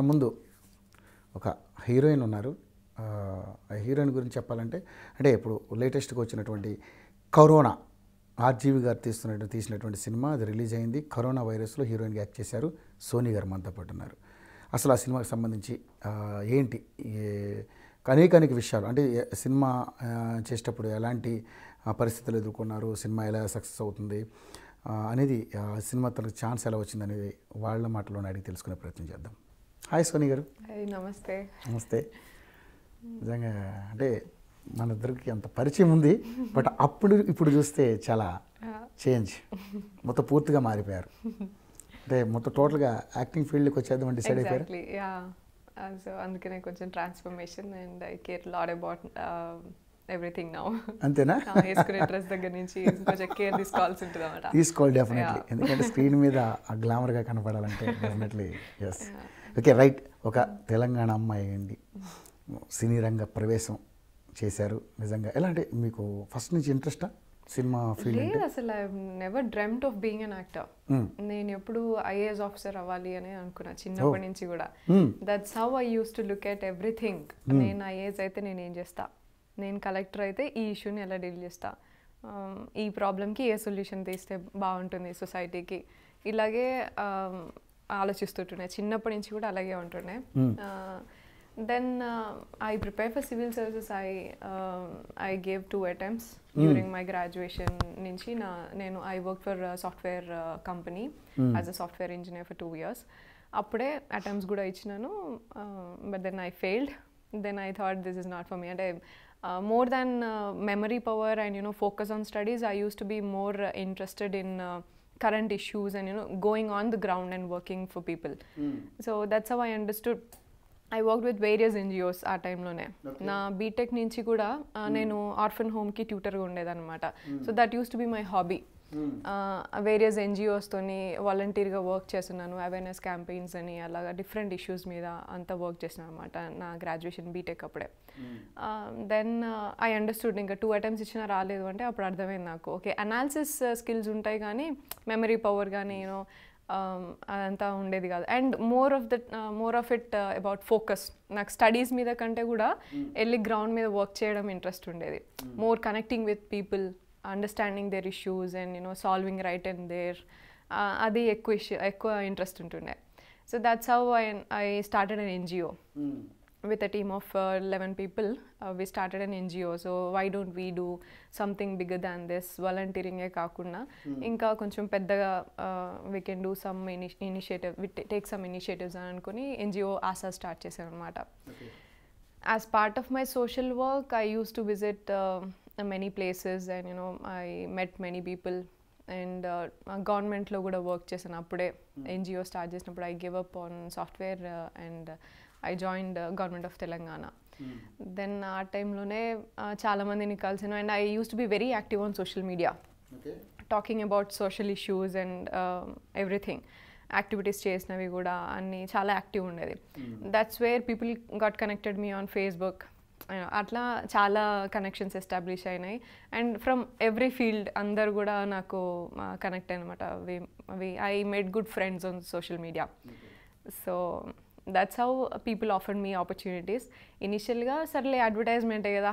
మన ముందు ఒక హీరోయిన్ ఉన్నారు ఆ హీరోయిన్ గురించి చెప్పాలంటే అంటే ఇప్పుడు లేటెస్ట్గా వచ్చినటువంటి కరోనా ఆర్జీవి గారు తీస్తున్న తీసినటువంటి సినిమా అది రిలీజ్ అయింది కరోనా వైరస్లో హీరోయిన్గా యాక్ట్ చేశారు సోనీ గారు మనతో పాటు ఉన్నారు అసలు ఆ సినిమాకి సంబంధించి ఏంటి అనేక అనేక విషయాలు అంటే సినిమా చేసేటప్పుడు ఎలాంటి పరిస్థితులు ఎదుర్కొన్నారు సినిమా ఎలా సక్సెస్ అవుతుంది అనేది సినిమా తనకు ఛాన్స్ ఎలా వచ్చింది అనేది వాళ్ళ మాటలోనే అడిగి తెలుసుకునే ప్రయత్నం చేద్దాం హాయ్ సోని గారు నమస్తే నమస్తే నిజంగా అంటే మన ఇద్దరికి అంత పరిచయం ఉంది బట్ అప్పుడు ఇప్పుడు చూస్తే చాలా చేంజ్ మొత్తం పూర్తిగా మారిపోయారు అంటే మొత్తం టోటల్గా యాక్టింగ్ ఫీల్డ్కి వచ్చేద్దామని డిసైడ్ అయిపోయారు సో uh, అందుకనే కొంచెం transformation and I care lot about everything now అంతేనా ఇంట్రెస్ట్ డ్రెస్ దగ్గర నుంచి కొంచెం కేర్ తీసుకోవాల్సి ఉంటుంది అనమాట తీసుకోవాలి డెఫినెట్లీ ఎందుకంటే స్క్రీన్ మీద ఆ గ్లామర్గా కనపడాలంటే డెఫినెట్లీ ఎస్ ఓకే రైట్ ఒక తెలంగాణ అమ్మాయి అండి సినీ రంగ ప్రవేశం చేశారు నిజంగా ఎలా అంటే మీకు ఫస్ట్ నుంచి ఇంట్రెస్టా సినిమా ఫీల్డ్ అసలు I never dreamt of being an actor hmm. నేను ఎప్పుడు ఐఏఎస్ ఆఫీసర్ అవ్వాలి అని అనుకున్నా చిన్నప్పటి నుంచి కూడా that's how I use to look at everything నేను ఐఏఎస్ అయితే నేను ఏం చేస్తా నేను కలెక్టర్ అయితే ఈ ఇష్యూని ఎలా డీల్ చేస్తా ఈ ప్రాబ్లమ్కి ఏ సొల్యూషన్ తీస్తే బాగుంటుంది సొసైటీకి ఇలాగే ఆలోచిస్తుంటున్నాయి చిన్నప్పటి నుంచి కూడా అలాగే ఉంటుండే then I prepare for civil services I I gave two attempts during my graduation నుంచి నా నేను I work for software company as a software engineer for two years అప్పుడే అటెంప్ట్స్ కూడా ఇచ్చినాను but then I failed then I thought this is not for me అంటే more than memory power and you know focus on studies I use to be more interested in current issues and you know going on the ground and working for people. Mm. So that's how I understood. I worked with various NGOs ఆ టైంలోనే నా BTech నుంచి కూడా hmm. నేను orphan హోమ్కి ట్యూటర్గా ఉండేదన్నమాట so that use to be my hobby various ఎన్జిఓస్తోని వాలంటీర్గా వర్క్ చేస్తున్నాను అవేర్నెస్ క్యాంపెయిన్స్ అని అలాగా డిఫరెంట్ ఇష్యూస్ మీద అంతా వర్క్ చేసిన అనమాట నా గ్రాడ్యుయేషన్ బీటెక్ అప్పుడే దెన్ ఐ అండర్స్టూడ్ ఇంకా టూ అటెంప్ట్స్ ఇచ్చినా రాలేదు అంటే అప్పుడు అర్థమైంది నాకు ఓకే అనాలిసిస్ స్కిల్స్ ఉంటాయి కానీ మెమరీ పవర్ కానీ యూనో అదంతా ఉండేది కాదు and more of the more of it about focus నాకు స్టడీస్ మీద కంటే కూడా వెళ్ళి hmm. గ్రౌండ్ మీద వర్క్ చేయడం ఇంట్రెస్ట్ ఉండేది more connecting with people understanding their issues and you know solving right and there అది ఎక్కువ ఇష్యూ ఎక్కువ ఇంట్రెస్ట్ ఉంటుండే so that's how I I started an NGO with a team of eleven people we started an NGO so why don't we do something bigger than this వాలంటీరింగే ఏ కాకుండా hmm. ఇంకా కొంచెం పెద్దగా we can do some initiative we take some initiatives అని అనుకుని NGO Asha start చేశాను అనమాట as part of my social work I use to visit many places and you know I met many people and గవర్నమెంట్లో కూడా work చేశాను అప్పుడే NGO start చేసినప్పుడు I give up on software and I joined government of Telangana then ఆ టైంలోనే చాలామందిని కలిసాను and I use to be very active on social media talking about social issues and everything activities చేసినవి కూడా అన్నీ చాలా యాక్టివ్ ఉండేది that's where people got connected me on Facebook అట్లా చాలా కనెక్షన్స్ ఎస్టాబ్లిష్ అయినాయి అండ్ ఫ్రమ్ ఎవ్రీ ఫీల్డ్ అందరు కూడా నాకు కనెక్ట్ అనమాట I made good friends on social media so that's how people offer me opportunities ఇనిషియల్గా సర్లే అడ్వర్టైజ్మెంటే కదా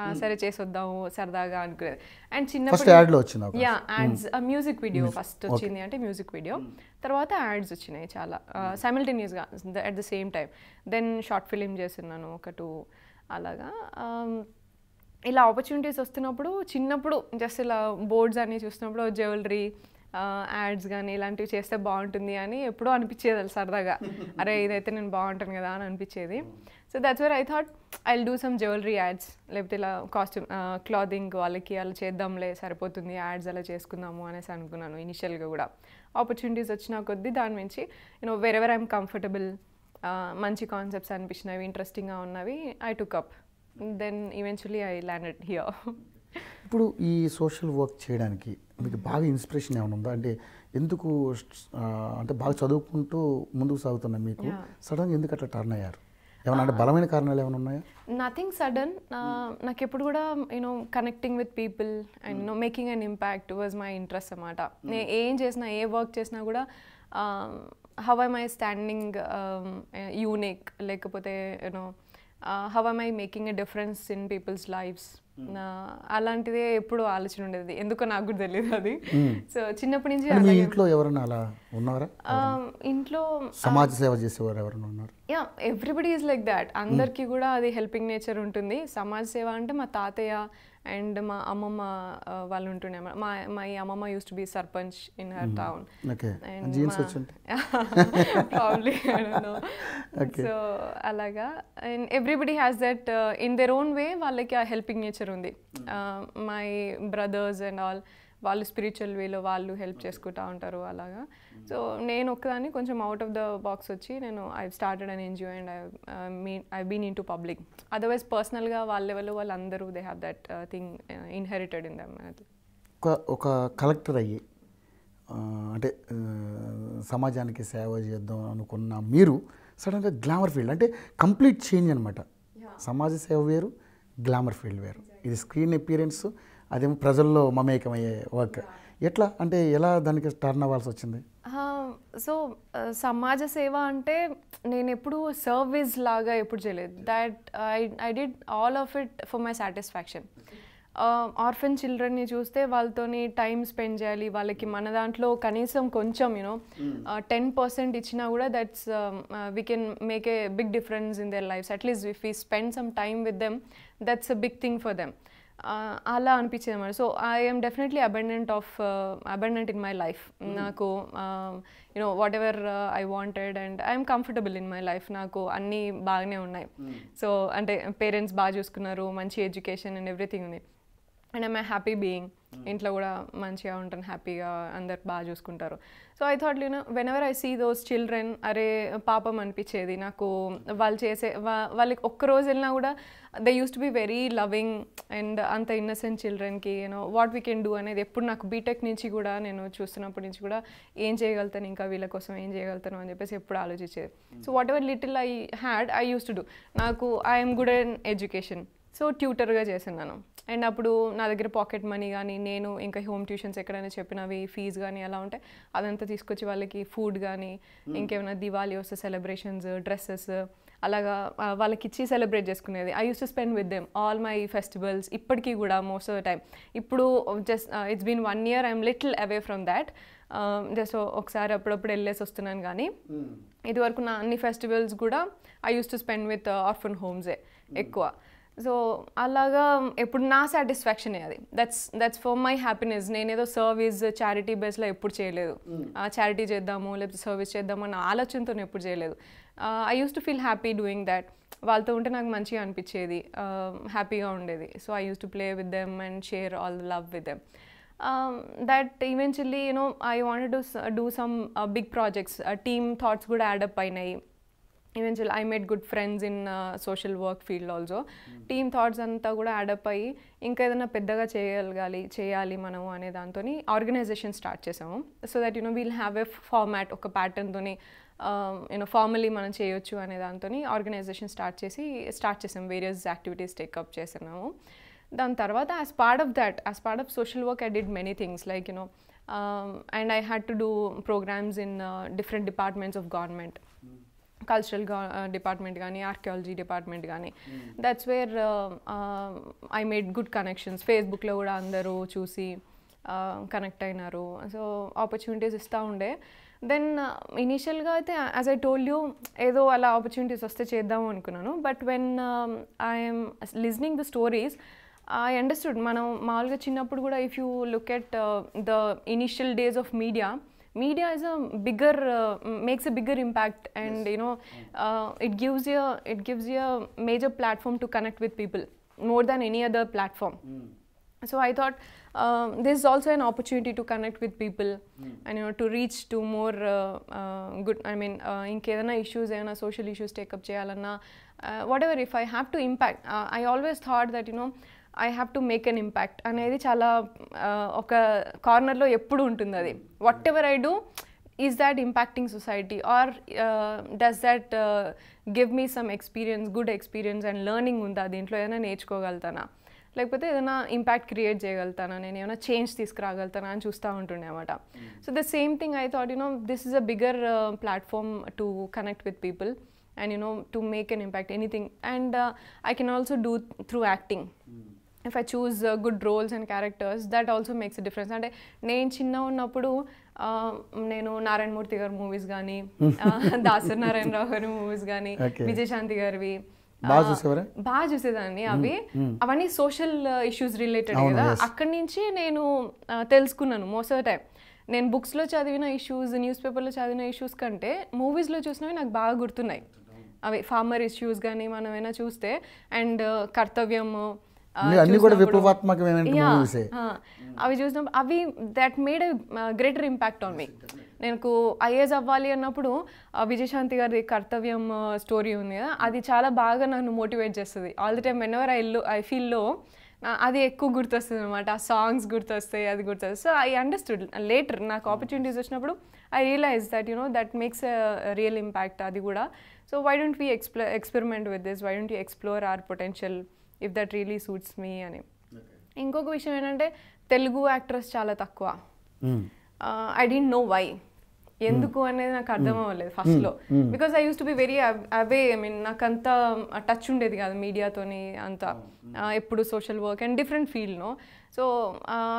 hmm. సరే చేసొద్దాము సరదాగా అనుకునేది అండ్ చిన్నప్పుడు యా యాడ్స్ మ్యూజిక్ వీడియో ఫస్ట్ వచ్చింది అంటే మ్యూజిక్ వీడియో hmm. తర్వాత యాడ్స్ వచ్చినాయి చాలా సైమిల్టేనియస్గా at the same time then short film చేస్తున్నాను ఒక టూ అలాగా ఇలా ఆపర్చునిటీస్ వస్తున్నప్పుడు చిన్నప్పుడు జస్ట్ ఇలా బోర్డ్స్ అన్నీ చూసినప్పుడు జ్యువెలరీ యాడ్స్ కానీ ఇలాంటివి చేస్తే బాగుంటుంది అని ఎప్పుడూ అనిపించేది సరదాగా అరే ఇదైతే నేను బాగుంటాను కదా అని అనిపించేది so that's where I thought I do some jewellery ads లేకపోతే ఇలా కాస్ట్యూమ్ క్లాదింగ్ వాళ్ళకి అలా చేద్దాంలే సరిపోతుంది యాడ్స్ అలా చేసుకుందాము అనేసి అనుకున్నాను ఇనిషియల్గా కూడా ఆపర్చునిటీస్ వచ్చిన కొద్దీ దాని నుంచి యూనో వెరెవర్ ఐఎమ్ కంఫర్టబుల్ మంచి కాన్సెప్ట్స్ అనిపించినవి ఇంట్రెస్టింగ్గా ఉన్నవి I took up then eventually I landed here ఇప్పుడు ఈ సోషల్ వర్క్ చేయడానికి మీకు బాగా ఇన్స్పిరేషన్ ఏమైనా ఉందా అంటే ఎందుకు అంటే బాగా చదువుకుంటూ ముందుకు సాగుతున్నా మీకు సడన్గా ఎందుకు అట్లా టర్న్ అయ్యారు ఏమైనా అంటే ah. బలమైన కారణాలు ఏమైనా ఉన్నాయా నథింగ్ సడన్ నాకు ఎప్పుడు కూడా you know connecting with people and no making and impact was my interest అన్నమాట నేను hmm. ఏం చేసినా ఏ వర్క్ చేసినా కూడా how I my standing unique లేకపోతే you know how I my making a difference in people's lives అలాంటిదే ఎప్పుడు ఆలోచన ఉండేది ఎందుకో నాకు కూడా తెలియదు అది సో hmm. చిన్నప్పటి నుంచి ఇంట్లో ఎవరైనా అలా ఉన్నారా um, ఇంట్లో సమాజ uh, సేవ చేసేవారు ఎవరైనా ఉన్నారు yeah everybody is like that అందరికీ hmm. కూడా అది హెల్పింగ్ నేచర్ ఉంటుంది సమాజ సేవ అంటే మా తాతయ్య అండ్ మా అమ్మమ్మ వాళ్ళు ఉంటుండే మా మై అమ్మమ్మ use to be sarpanch in her town so అలాగా and everybody has that in their own way వాళ్ళకి ఆ హెల్పింగ్ నేచర్ ఉంది మై బ్రదర్స్ అండ్ ఆల్ వాళ్ళు స్పిరిచువల్ వేలో వాళ్ళు హెల్ప్ చేసుకుంటూ ఉంటారు అలాగా సో నేను ఒక్కదాన్ని కొంచెం అవుట్ ఆఫ్ ద బాక్స్ వచ్చి నేను I started an NGO and I mean I been into public otherwise పర్సనల్గా వాళ్ళ లెవెల్ వాళ్ళందరూ they have that thing inherited in them ఒక ఒక కలెక్టర్ అయ్యి అంటే సమాజానికి సేవ చేద్దాం అనుకున్న మీరు సడన్గా గ్లామర్ ఫీల్డ్ అంటే కంప్లీట్ చేంజ్ అనమాట సమాజ సేవ వేరు గ్లామర్ ఫీల్డ్ వేరు ఇది స్క్రీన్ అపీరెన్స్ అది ప్రజల్లో మమేకమయ్యే వర్క్ ఎట్లా అంటే ఎలా దానికి టర్న్ అవ్వాల్సి వచ్చింది సో సమాజ సేవ అంటే నేను ఎప్పుడు సర్వీస్ లాగా ఎప్పుడు చేయలేదు that I I did all of it for my satisfaction orphan చిల్డ్రన్ని చూస్తే వాళ్ళతోని టైం స్పెండ్ చేయాలి వాళ్ళకి మన దాంట్లో కనీసం కొంచెం యూనో టెన్ పర్సెంట్ ఇచ్చినా కూడా that's we can make a big difference in their lives at least if we spend some time with them that's a big thing for them అలా అనిపించేది అనమాట so I'm definitely abundant of abundant in my life నాకు you know whatever I wanted and I'm comfortable in my life నాకు అన్నీ బాగానే ఉన్నాయి hmm. So అంటే parents బాగా చూసుకున్నారు మంచి ఎడ్యుకేషన్ అండ్ ఎవ్రీథింగ్ ఉంది అండ్ ఐమ్ హ్యాపీ బీయింగ్ ఇంట్లో కూడా మంచిగా ఉంటాను హ్యాపీగా అందరు బాగా చూసుకుంటారు so I thought you know whenever I see those children అరే పాపం అనిపించేది నాకు వాళ్ళు చేసే వాళ్ళకి ఒక్కరోజు వెళ్ళినా కూడా they use to be very loving and అంత ఇన్నసెంట్ చిల్డ్రన్కి you know what we can do అనేది ఎప్పుడు నాకు బీటెక్ నుంచి కూడా నేను చూస్తున్నప్పటి నుంచి కూడా ఏం చేయగలుగుతాను ఇంకా వీళ్ళ కోసం ఏం చేయగలుగుతాను అని చెప్పేసి ఎప్పుడు ఆలోచించేది so whatever little I had I use to do నాకు I'm good in education so ట్యూటర్గా చేసిన్నాను అండ్ అప్పుడు నా దగ్గర పాకెట్ మనీ కానీ నేను ఇంకా హోమ్ ట్యూషన్స్ ఎక్కడైనా చెప్పినవి ఫీజు కానీ అలా ఉంటే అదంతా తీసుకొచ్చి వాళ్ళకి ఫుడ్ కానీ ఇంకేమైనా దివాళీ వస్తే సెలబ్రేషన్స్ డ్రెస్సెస్ అలాగా వాళ్ళకి ఇచ్చి సెలబ్రేట్ చేసుకునేది I use to spend with them all my festivals ఇప్పటికీ కూడా మోస్ట్ ఆఫ్ ద టైం ఇప్పుడు just it's been one year I'm little away from that just ఒకసారి అప్పుడప్పుడు వెళ్ళేసి వస్తున్నాను కానీ ఇదివరకు నా అన్ని ఫెస్టివల్స్ కూడా I use to spend with orphan హోమ్సే ఎక్కువ సో అలాగా ఎప్పుడు నా సాటిస్ఫాక్షనే అది that's that's for my happiness నేనేదో సర్వీస్ చారిటీ బేస్లో ఎప్పుడు చేయలేదు చారిటీ hmm. చేద్దాము లేకపోతే సర్వీస్ చేద్దాము అన్న ఆలోచనతో ఎప్పుడు చేయలేదు I use to feel happy doing that వాళ్ళతో ఉంటే నాకు మంచిగా అనిపించేది హ్యాపీగా ఉండేది so I use to play with them and share all the love with them that eventually you know I want to do some big projects team thoughts కూడా add up అయినాయి eventual I made good friends in social work field also team thoughts అంతా కూడా అడప్ అయ్యి ఇంకా ఏదైనా పెద్దగా చేయగలగాలి చేయాలి మనము అనే దాంతో ఆర్గనైజేషన్ స్టార్ట్ చేసాము so that you know we'll have a format ఒక ప్యాటర్న్తో యూనో ఫార్మలీ మనం చేయొచ్చు అనే దాంతో ఆర్గనైజేషన్ స్టార్ట్ చేసి స్టార్ట్ చేసాము వేరియస్ యాక్టివిటీస్ టేకప్ చేసినాము దాని తర్వాత as part of that as part of social work I did many things like you know and I had to do programmes in different departments of government cultural department కానీ archaeology department కానీ that's where I made good connections ఫేస్బుక్లో కూడా అందరూ చూసి connect uh, అయినారు so opportunities ఇస్తూ ఉండే then ఇనీషియల్గా uh, అయితే యాజ్ ఐ టోల్ యూ ఏదో అలా ఆపర్చునిటీస్ వస్తే చేద్దాము అనుకున్నాను but when I'm listening the stories I understood మనం మామూలుగా చిన్నప్పుడు కూడా if you look at the initial days of media media is a bigger uh, makes a bigger impact and yes. you know mm. uh, it gives you a, it gives you a major platform to connect with people more than any other platform mm. so i thought um, this is also an opportunity to connect with people mm. and you know to reach to more uh, uh good i mean uh, in Kerala issues and social issues take up చేయాలన్నా uh, whatever if i have to impact i always thought that you know I have to make an impact అనేది చాలా ఒక కార్నర్లో ఎప్పుడు ఉంటుంది అది whatever I do is that impacting society or does that give me some experience good experience and learning ఉందా దీంట్లో ఏదైనా నేర్చుకోగలుగుతానా లేకపోతే ఏదైనా ఇంపాక్ట్ క్రియేట్ చేయగలుగుతానా నేను ఏమైనా చేంజ్ తీసుకురాగలుగుతానా అని చూస్తూ ఉంటుండే అనమాట so the same thing I thought you know this is a bigger platform to connect with people and you know to make an impact anything and I can also do through acting if I choose good roles and characters that also makes difference అంటే నేను చిన్న ఉన్నప్పుడు నేను నారాయణమూర్తి గారి movies కానీ దాసరి రావు గారి movies కానీ విజయశాంతి గారివి బాగా చూసేదాన్ని అవి hmm, hmm. అవన్నీ సోషల్ ఇష్యూస్ రిలేటెడ్ కదా అక్కడి నుంచి నేను తెలుసుకున్నాను మోస్ట్ ఆఫ్ ద టైం నేను బుక్స్లో చదివిన ఇష్యూస్ న్యూస్ పేపర్లో చదివిన ఇష్యూస్ కంటే మూవీస్లో చూసినవి నాకు బాగా గుర్తున్నాయి అవి ఫార్మర్ ఇష్యూస్ కానీ మనం ఏమైనా చూస్తే అండ్ uh, కర్తవ్యము అన్ని కూడా అవి చూసినప్పుడు అవి that made greater impact on me నేను ఐఏఎస్ అవ్వాలి అన్నప్పుడు విజయశాంతి గారి కర్తవ్యం స్టోరీ ఉంది కదా అది చాలా బాగా నన్ను మోటివేట్ చేస్తుంది all the time whenever I low I low అది ఎక్కువ గుర్తొస్తుంది అనమాట ఆ సాంగ్స్ గుర్తొస్తాయి అది గుర్తొస్తుంది సో ఐ అండర్స్టూడ్ లేటర్ నాకు ఆపర్చునిటీస్ వచ్చినప్పుడు I realise that you know that makes real impact అది కూడా so why don't we ex experiment with this why don't you explore our potential if that really suits me అని ఇంకొక విషయం ఏంటంటే Telugu actors చాలా తక్కువ ఐ డింట్ నో వై ఎందుకు hmm. అనేది నాకు hmm. అర్థం అవ్వలేదు ఫస్ట్లో because I use to be very away I mean నాకు అంత టచ్ ఉండేది కాదు మీడియాతోని అంత oh, hmm. ఎప్పుడు social work and different no so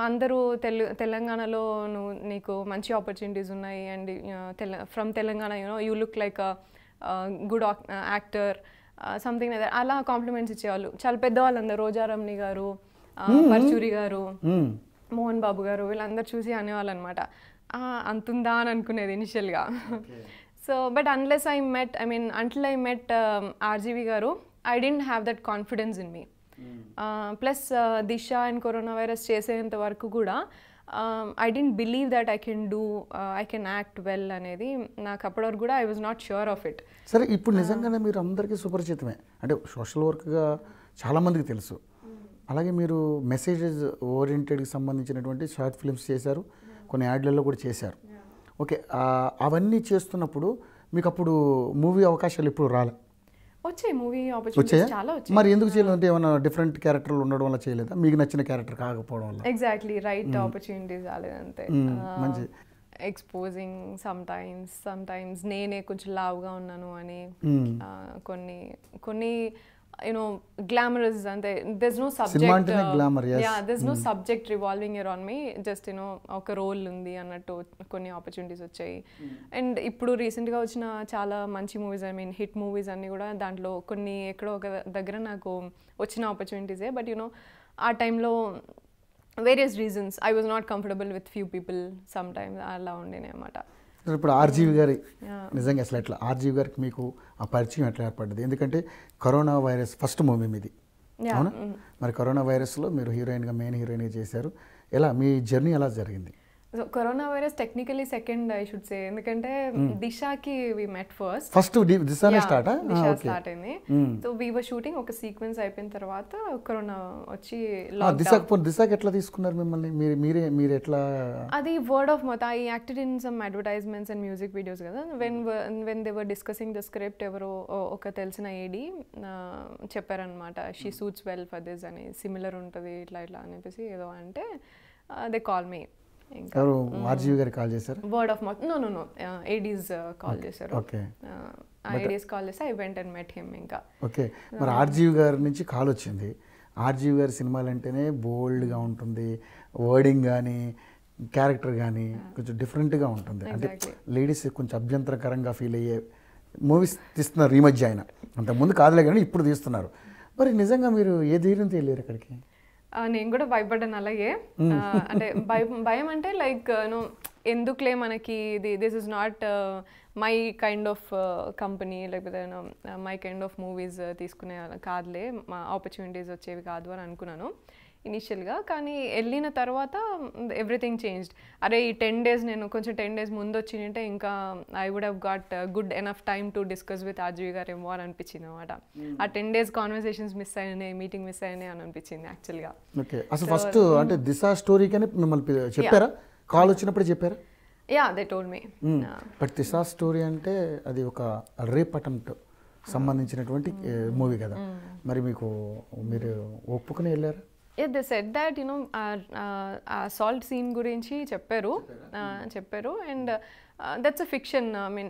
అందరూ తెలు తెలంగాణలో నువ్వు నీకు మంచి ఆపర్చునిటీస్ ఉన్నాయి అండ్ తెల from Telangana you know you look like good actor something అలా కాంప్లిమెంట్స్ ఇచ్చేవాళ్ళు చాలా పెద్దవాళ్ళు అందరు రోజారమ్ని గారు పర్చూరి గారు మోహన్ బాబు గారు వీళ్ళందరూ చూసి అనేవాళ్ళు అనమాట అంతుందా అని అనుకునేది ఇనిషియల్గా so but unless I met I mean until I met RGV గారు I didn't have that confidence in me plus Disha and coronavirus చేసేంత వరకు కూడా I didn't believe that I can do I can act well అనేది నాకు అప్పటివరకు కూడా I was not sure of it సరే ఇప్పుడు uh, నిజంగానే మీరు అందరికీ సుపరిచితమే అంటే సోషల్ వర్క్గా చాలామందికి తెలుసు hmm. అలాగే మీరు మెసేజెస్ ఓరియంటెడ్కి సంబంధించినటువంటి షార్ట్ ఫిల్మ్స్ చేశారు కొన్ని యాడ్లలో కూడా చేశారు ఓకే అవన్నీ చేస్తున్నప్పుడు మీకు అప్పుడు మూవీ అవకాశాలు ఇప్పుడు రాలే వచ్చాయి మూవీ ఆపర్చునిటీస్ చాలా వచ్చాయి మరి ఎందుకు చేయలేదు అంటే ఏమైనా డిఫరెంట్ క్యారెక్టర్లు ఉండడం వల్ల చేయలేదా మీకు నచ్చిన క్యారెక్టర్ కాకపోవడం వల్ల ఎగ్జాక్ట్లీ రైట్ ఆపర్చునిటీస్ రాలేదంతే మంచి exposing sometimes sometimes నేనే కొంచెం లావుగా ఉన్నాను అని కొన్ని కొన్ని యునో గ్లామరస్ అంటే there's no subject yeah there's no subject revolving er on me just you know ఒక రోల్ ఉంది అన్నట్టు కొన్ని ఆపర్చునిటీస్ వచ్చాయి అండ్ hmm. ఇప్పుడు రీసెంట్గా వచ్చిన చాలా మంచి movies I mean hit movies అన్నీ కూడా దాంట్లో కొన్ని ఎక్కడో ఒక దగ్గర నాకు వచ్చిన ఆపర్చునిటీసే బట్ యునో ఆ టైంలో various reasons I was not comfortable with few people sometimes అలా ఉండేనే అనమాట ఇప్పుడు ఆర్జీవి గారి నిజంగా అసలు ఎట్లా ఆర్జీవి గారికి మీకు ఆ పరిచయం ఎట్లా ఏర్పడ్డది ఎందుకంటే కరోనా వైరస్ ఫస్ట్ మూవీ మీది అవునా మరి కరోనా వైరస్లో మీరు హీరోయిన్గా మెయిన్ హీరోయిన్గా చేశారు ఎలా మీ జర్నీ ఎలా జరిగింది so coronavirus technically second I should say ఎందుకంటే దిశాకి వి మెట్ ఫస్ట్ ఫస్ట్ దిశానే స్టార్ట్ స్టార్ట్ అయింది సో వి వర్ షూటింగ్ ఒక సీక్వెన్స్ అయిపోయిన తర్వాత కరోనా వచ్చి దిశాకి ah, దిశాకి ఎట్లా తీసుకున్నారు మిమ్మల్ని మీరే మీరు ఎట్లా అది word of mouth I acted in some advertisements and music videos కదా when when they were discussing the script ఎవరో ఒక తెలిసిన ఏడి చెప్పారనమాట she suits well for this అని సిమిలర్ ఉంటుంది ఇట్లా ఇట్లా అనిపిసి ఏదో అంటే దే కాల్ మీ ఎవరు ఆర్జీవి గారు కాల్ uh, uh, చేశారు word of mouth no no no ADs call చేశారు ఓకే ఏడీస్ కాల్ చేస్తే I went and met him ఇంకా ఓకే uh, మరి ఆర్జీవి గారి నుంచి కాల్ వచ్చింది ఆర్జీవి గారి సినిమాలు అంటేనే బోల్డ్గా ఉంటుంది వర్డింగ్ కానీ క్యారెక్టర్ కానీ కొంచెం డిఫరెంట్గా ఉంటుంది అంటే లేడీస్ కొంచెం అభ్యంతరకరంగా ఫీల్ అయ్యే మూవీస్ తీస్తున్నారు ఈ మధ్య ఆయన అంతకుముందు కాదులే కానీ ఇప్పుడు తీస్తున్నారు mm. మరి నిజంగా మీరు ఏ ధైర్యంతో వెళ్ళారు అక్కడికి నేను కూడా భయపడ్డాను అలాగే అంటే భయం భయం అంటే లైక్ నో ఎందుకులే మనకి ఇది this is not my kind of company లేకపోతే మై కైండ్ ఆఫ్ మూవీస్ తీసుకునే కాదులే మా ఆపర్చునిటీస్ వచ్చేవి కాదు అని అనుకున్నాను ఇనిషియల్గా కానీ వెళ్ళిన తర్వాత ఎవ్రీథింగ్ చేంజ్డ్ అరే ఈ టెన్ డేస్ నేను కొంచెం టెన్ డేస్ ముందు వచ్చిందంటే ఇంకా I would have got good enough time to discuss with RGV గారు ఏమో అని అనిపించింది అనమాట hmm. ఆ టెన్ డేస్ కాన్వర్సేషన్స్ మిస్ అయినాయి మీటింగ్ మిస్ అయినాయి అని అనిపించింది యాక్చువల్గా ఓకే అసలు ఫస్ట్ hmm. అంటే దిశ కానీ మిమ్మల్ని చెప్పారా కాల్ వచ్చినప్పుడు చెప్పారా yeah they told me but Disha story అంటే అది ఒక రేప్ అటెంప్ట్ hmm. సంబంధించినటువంటి మూవీ uh, కదా మరి మీకు మీరు ఒప్పుకుని వెళ్ళారా they said that you know assault scene గురించి చెప్పారు చెప్పారు and that's a fiction I mean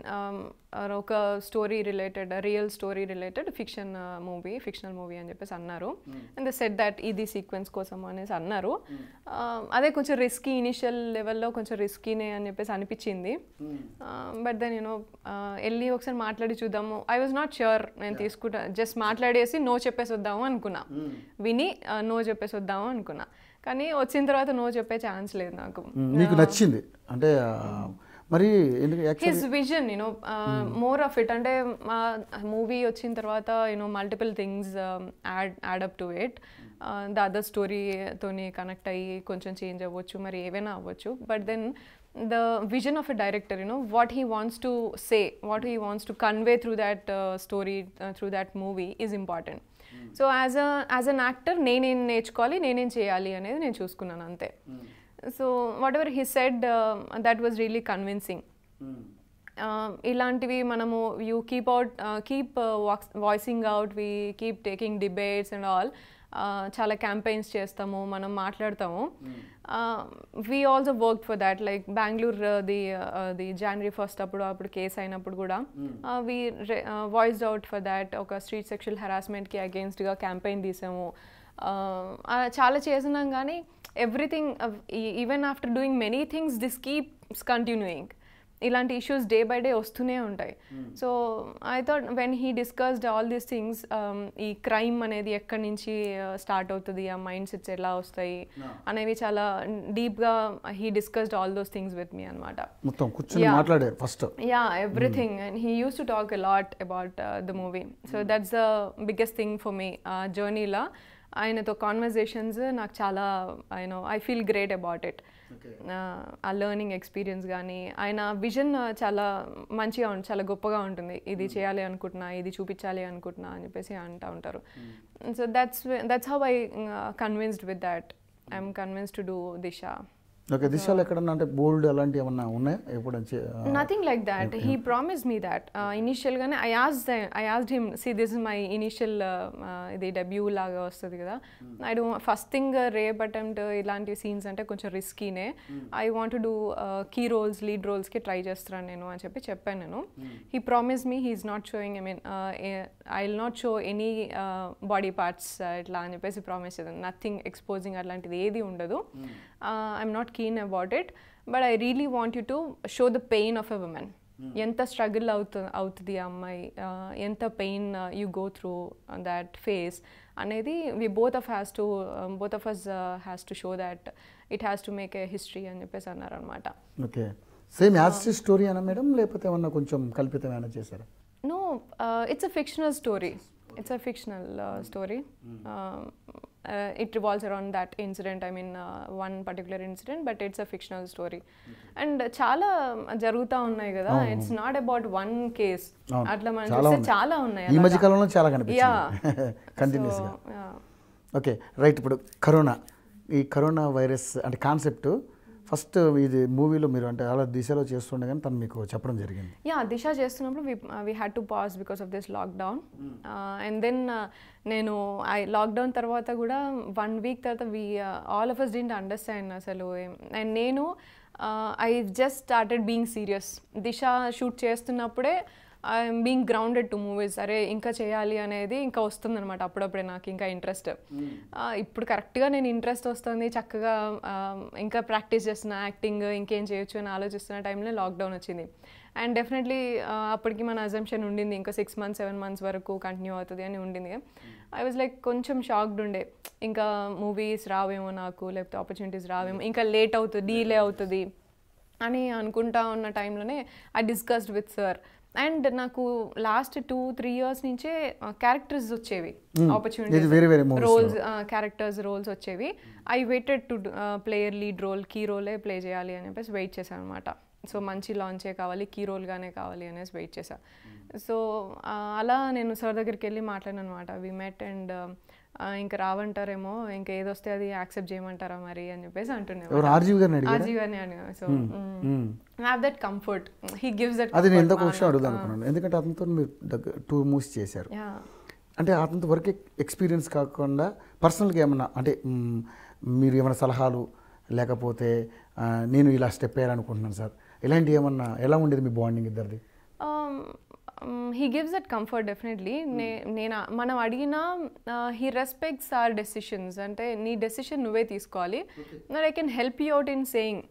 ఒక story related real story related fiction movie fictional movie అని చెప్పేసి అన్నారు అండ్ ద సెట్ దట్ ఇది సీక్వెన్స్ కోసం అనేసి అన్నారు hmm. um, అదే కొంచెం రిస్కీ ఇనిషియల్ లెవెల్లో కొంచెం రిస్కీనే అని చెప్పేసి అనిపించింది బట్ దెన్ యూనో వెళ్ళి ఒకసారి మాట్లాడి చూద్దాము ఐ వాజ్ నాట్ ష్యూర్ నేను తీసుకుంటా జస్ట్ మాట్లాడేసి నో చెప్పేసి వద్దాము అనుకున్నా hmm. విని నో uh, చెప్పేసి వద్దాము అనుకున్నా కానీ వచ్చిన తర్వాత నో చెప్పే ఛాన్స్ లేదు నాకు hmm. uh, నచ్చింది అంటే మరి his vision you know more of it అంటే మా మూవీ వచ్చిన తర్వాత you know multiple things add add up to it the other స్టోరీతో కనెక్ట్ అయ్యి కొంచెం చేంజ్ అవ్వచ్చు మరి ఏవైనా అవ్వచ్చు but then the vision of a director you know what he wants to say what he wants to convey through that story through that movie is important so as a as an actor నేనేం నేర్చుకోవాలి నేనేం చేయాలి అనేది నేను చూసుకున్నాను అంతే hmm. So whatever he said that was really convincing ఇలాంటివి మనము you keep out keep voicing out we keep taking debates and all చాలా క్యాంపెయిన్స్ చేస్తాము మనం మాట్లాడతాము we also work for that like Bengaluru the the January first అప్పుడు అప్పుడు case అయినప్పుడు కూడా we voiced out for that ఒక స్ట్రీట్ సెక్షువల్ హెరాస్మెంట్కి అగెయిన్స్ట్గా క్యాంపెయిన్ తీసాము uh, చాలా చేసినాం కానీ everything even after doing many things this keeps continuing ఇలాంటి ఇష్యూస్ డే బై డే వస్తూనే ఉంటాయి hmm. So I thought when he discussed all these things ఈ క్రైమ్ అనేది ఎక్కడి నుంచి స్టార్ట్ uh, అవుతుంది ఆ మైండ్ సెట్స్ ఎలా వస్తాయి అనేవి చాలా డీప్గా he discussed all those things with me అనమాట first yeah everything and he use to talk a lot about the movie so that's the biggest thing for me జర్నీలో ఆయనతో కాన్వర్జేషన్స్ నాకు చాలా you know I feel great about it ఆ learning experience కానీ ఆయన vision చాలా మంచిగా ఉంటుంది చాలా గొప్పగా ఉంటుంది ఇది hmm. చేయాలి అనుకుంటున్నా ఇది చూపించాలి అనుకుంటున్నా అని చెప్పేసి అంటూ ఉంటారు so that's that's how I convinced with that I'm convinced to do Disha okay దిశాలు ఎక్కడన్నా అంటే బోల్డ్ అలాంటి ఏమన్నా ఉన్నాయా ఎప్పుడు nothing like that he promise me that ఇనిషియల్గానే I ask I ask him see this is my initial ఇది debut లాగా వస్తుంది కదా I do first thing rape attempt ఇలాంటి సీన్స్ అంటే కొంచెం రిస్కీనే I want do key roles lead రోల్స్కి ట్రై చేస్తాను నేను అని చెప్పి చెప్పాను నేను he promise me he's not showing I mean I will not show any body parts ఇట్లా అని చెప్పేసి ప్రామిస్ చేశాను నథింగ్ ఎక్స్పోజింగ్ అట్లాంటిది ఏది ఉండదు hmm. I'm not keen about it but I really want you to show the pain of a woman ఎంత struggle అవుతు అవుతుంది అమ్మాయి uh, ఎంత pain you go through that face అనేది we both of has to both of us has to show that it has to make a history అని చెప్పేసి అన్నారనమాట okay same as the story అన్న మేడం లేకపోతే ఏమన్నా కొంచెం కల్పితమైన చేశారా no it's a fictional story it's a fictional story uh, it revolves around that incident i mean uh, one particular incident but it's a fictional story and mm-hmm. చాలా um, జరుగుతా ఉన్నాయి కదా it's not about one case అట్లా మనం చూస్తే చాలా ఉన్నాయి ఈ మధ్య కాలంలో చాలా కనిపిస్తుంది కంటిన్యూస్ గా ఓకే రైట్ ఇప్పుడు కరోనా ఈ కరోనా వైరస్ అంటే కాన్సెప్ట్ ఫస్ట్ ఇది మూవీలో మీరు అంటే అలా దిశలో చేస్తుండే కానీ తను మీకు చెప్పడం జరిగింది యా దిశ చేస్తున్నప్పుడు we had to pass because of this lockdown and then నేను ఐ లాక్డౌన్ తర్వాత కూడా వన్ వీక్ తర్వాత we all of us didn't understand అసలు అండ్ నేను I just started being serious Disha shoot చేస్తున్నప్పుడే I'm being grounded to movies అరే ఇంకా చేయాలి అనేది ఇంకా అనమాట అప్పుడప్పుడే నాకు ఇంకా ఇంట్రెస్ట్ hmm. ఇప్పుడు కరెక్ట్గా నేను ఇంట్రెస్ట్ వస్తుంది చక్కగా ఇంకా ప్రాక్టీస్ చేస్తున్న యాక్టింగ్ ఇంకేం చేయొచ్చు అని ఆలోచిస్తున్న టైంలో లాక్డౌన్ వచ్చింది అండ్ డెఫినెట్లీ అప్పటికి మన అజంప్షన్ ఉండింది ఇంకా సిక్స్ మంత్స్ సెవెన్ మంత్స్ వరకు కంటిన్యూ అవుతుంది అని ఉండింది ఐ వాజ్ లైక్ కొంచెం షాక్డ్ ఉండే ఇంకా మూవీస్ రావేమో నాకు లేకపోతే ఆపర్చునిటీస్ రావేమో hmm. ఇంకా లేట్ అవుతుంది డీలే అవుతుంది అని అనుకుంటా ఉన్న టైంలోనే I discussed with sir and నాకు లాస్ట్ టూ త్రీ ఇయర్స్ నుంచే క్యారెక్టర్స్ వచ్చేవి ఆపర్చునిటీ రోల్స్ క్యారెక్టర్స్ రోల్స్ వచ్చేవి I waited to player lead role కీ రోలే ప్లే చేయాలి అని చెప్పేసి వెయిట్ చేశాను అనమాట సో మంచి లాంచే కావాలి కీ రోల్గానే కావాలి అనేసి వెయిట్ చేశాను సో అలా నేను సార్ దగ్గరికి వెళ్ళి మాట్లాడాను అనమాట వి మెట్ అండ్ ఇంకా రావంటారేమో ఇంకా ఏదొస్తే అది యాక్సెప్ట్ చేయమంటారా మరి అని చెప్పేసి అంటున్నారు ఆర్జీవ్ గారిని ఆర్జీవ్ గారిని అడిగాను so have that comfort he gives that అది నేను ఎంత క్వశ్చన్ అడుగుదాం అనుకున్నాను ఎందుకంటే అతనితో మీరు టూ మూవ్స్ చేశారు అంటే అతనితో వరకే ఎక్స్పీరియన్స్ కాకుండా పర్సనల్గా ఏమన్నా అంటే మీరు ఏమైనా సలహాలు లేకపోతే నేను ఇలా స్టెప్ వేయాలనుకుంటున్నాను సార్ ఇలాంటివి ఏమన్నా ఎలా ఉండేది మీ బాండింగ్ ఇద్దరిది he gives that comfort definitely నే నేను మనం అడిగినా హీ రెస్పెక్ట్స్ ఆర్ డెసిషన్స్ అంటే నీ డెసిషన్ నువ్వే తీసుకోవాలి మరి I can help you out in saying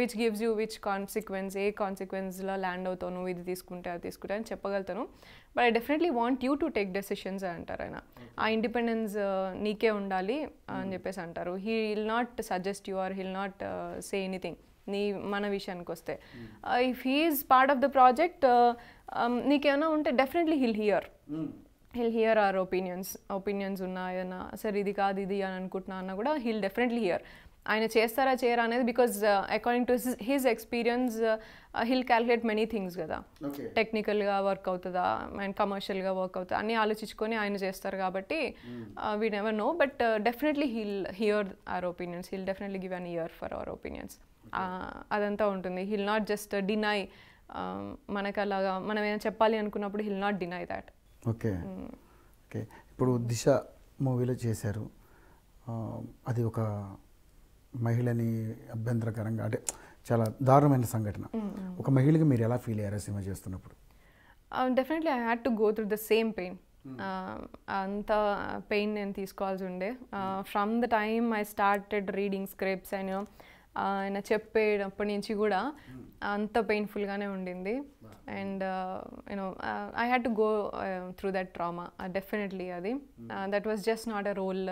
which gives you which consequence ఏ కాన్సిక్వెన్స్లో ల్యాండ్ అవుతావు నువ్వు ఇది తీసుకుంటే అది తీసుకుంటే అని చెప్పగలుగుతాను but I definitely want you to take decisions అంటారు ఆయన ఆ ఇండిపెండెన్స్ uh, నీకే ఉండాలి అని hmm. చెప్పేసి అంటారు he will not suggest you or he'll not say anything నీ మన విషయానికి వస్తే if he's part of the project Um, నీకేమైనా ఉంటే definitely he'll hear he'll hear our opinions opinions ఉన్నాయన్నా సరే ఇది కాదు ఇది అని అనుకుంటున్నా అన్న కూడా హిల్ డెఫినెట్లీ హియర్ ఆయన చేస్తారా చేయరా అనేది because according to his experience he'll calculate many things కదా టెక్నికల్గా వర్క్ అవుతుందా అండ్ కమర్షియల్గా వర్క్ అవుతుందా అన్నీ ఆలోచించుకొని ఆయన చేస్తారు కాబట్టి we never know but definitely he'll hear our opinions he'll definitely give an ear for our opinions అదంతా ఉంటుంది he'll not just deny Um, మనకు అలాగా మనం ఏమైనా చెప్పాలి అనుకున్నప్పుడు he'll not deny that okay mm. Okay ఇప్పుడు దిశ మూవీలో చేశారు um, అది ఒక మహిళని అభ్యంతరకరంగా అంటే చాలా దారుణమైన సంఘటన mm, mm. ఒక మహిళకి మీరు ఎలా ఫీల్ అయ్యారు సినిమా చేస్తున్నప్పుడు definitely I had to go through the same pain అంత పెయిన్ నేను తీసుకోవాల్సి ఉండే from the time I started reading scripts and ఆయన చెప్పేటప్పటి నుంచి కూడా అంత పెయిన్ఫుల్గానే ఉండింది and you know I had to go through that trauma definitely అది that was just not a role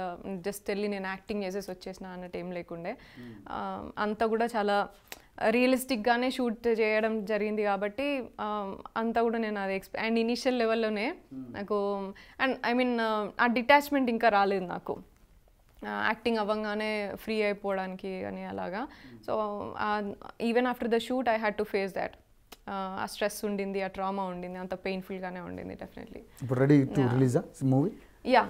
just వెళ్ళి నేను యాక్టింగ్ చేసేసి వచ్చేసిన అన్నట్టు ఏం లేకుండే hmm. um, అంతా కూడా చాలా రియలిస్టిక్గానే షూట్ చేయడం జరిగింది కాబట్టి um, అంతా కూడా నేను అది ఎక్స్పె అండ్ ఇనీషియల్ లెవెల్లోనే నాకు అండ్ ఐ మీన్ ఆ డిటాచ్మెంట్ ఇంకా రాలేదు నాకు యాక్టింగ్ అవ్వగానే ఫ్రీ అయిపోవడానికి అని అలాగా so even after the shoot I had to face that ఆ స్ట్రెస్ ఉండింది ఆ ట్రామా ఉండింది అంత పెయిన్ఫుల్గానే ఉండింది డెఫినెట్లీ ఇప్పుడు ready to release movie yeah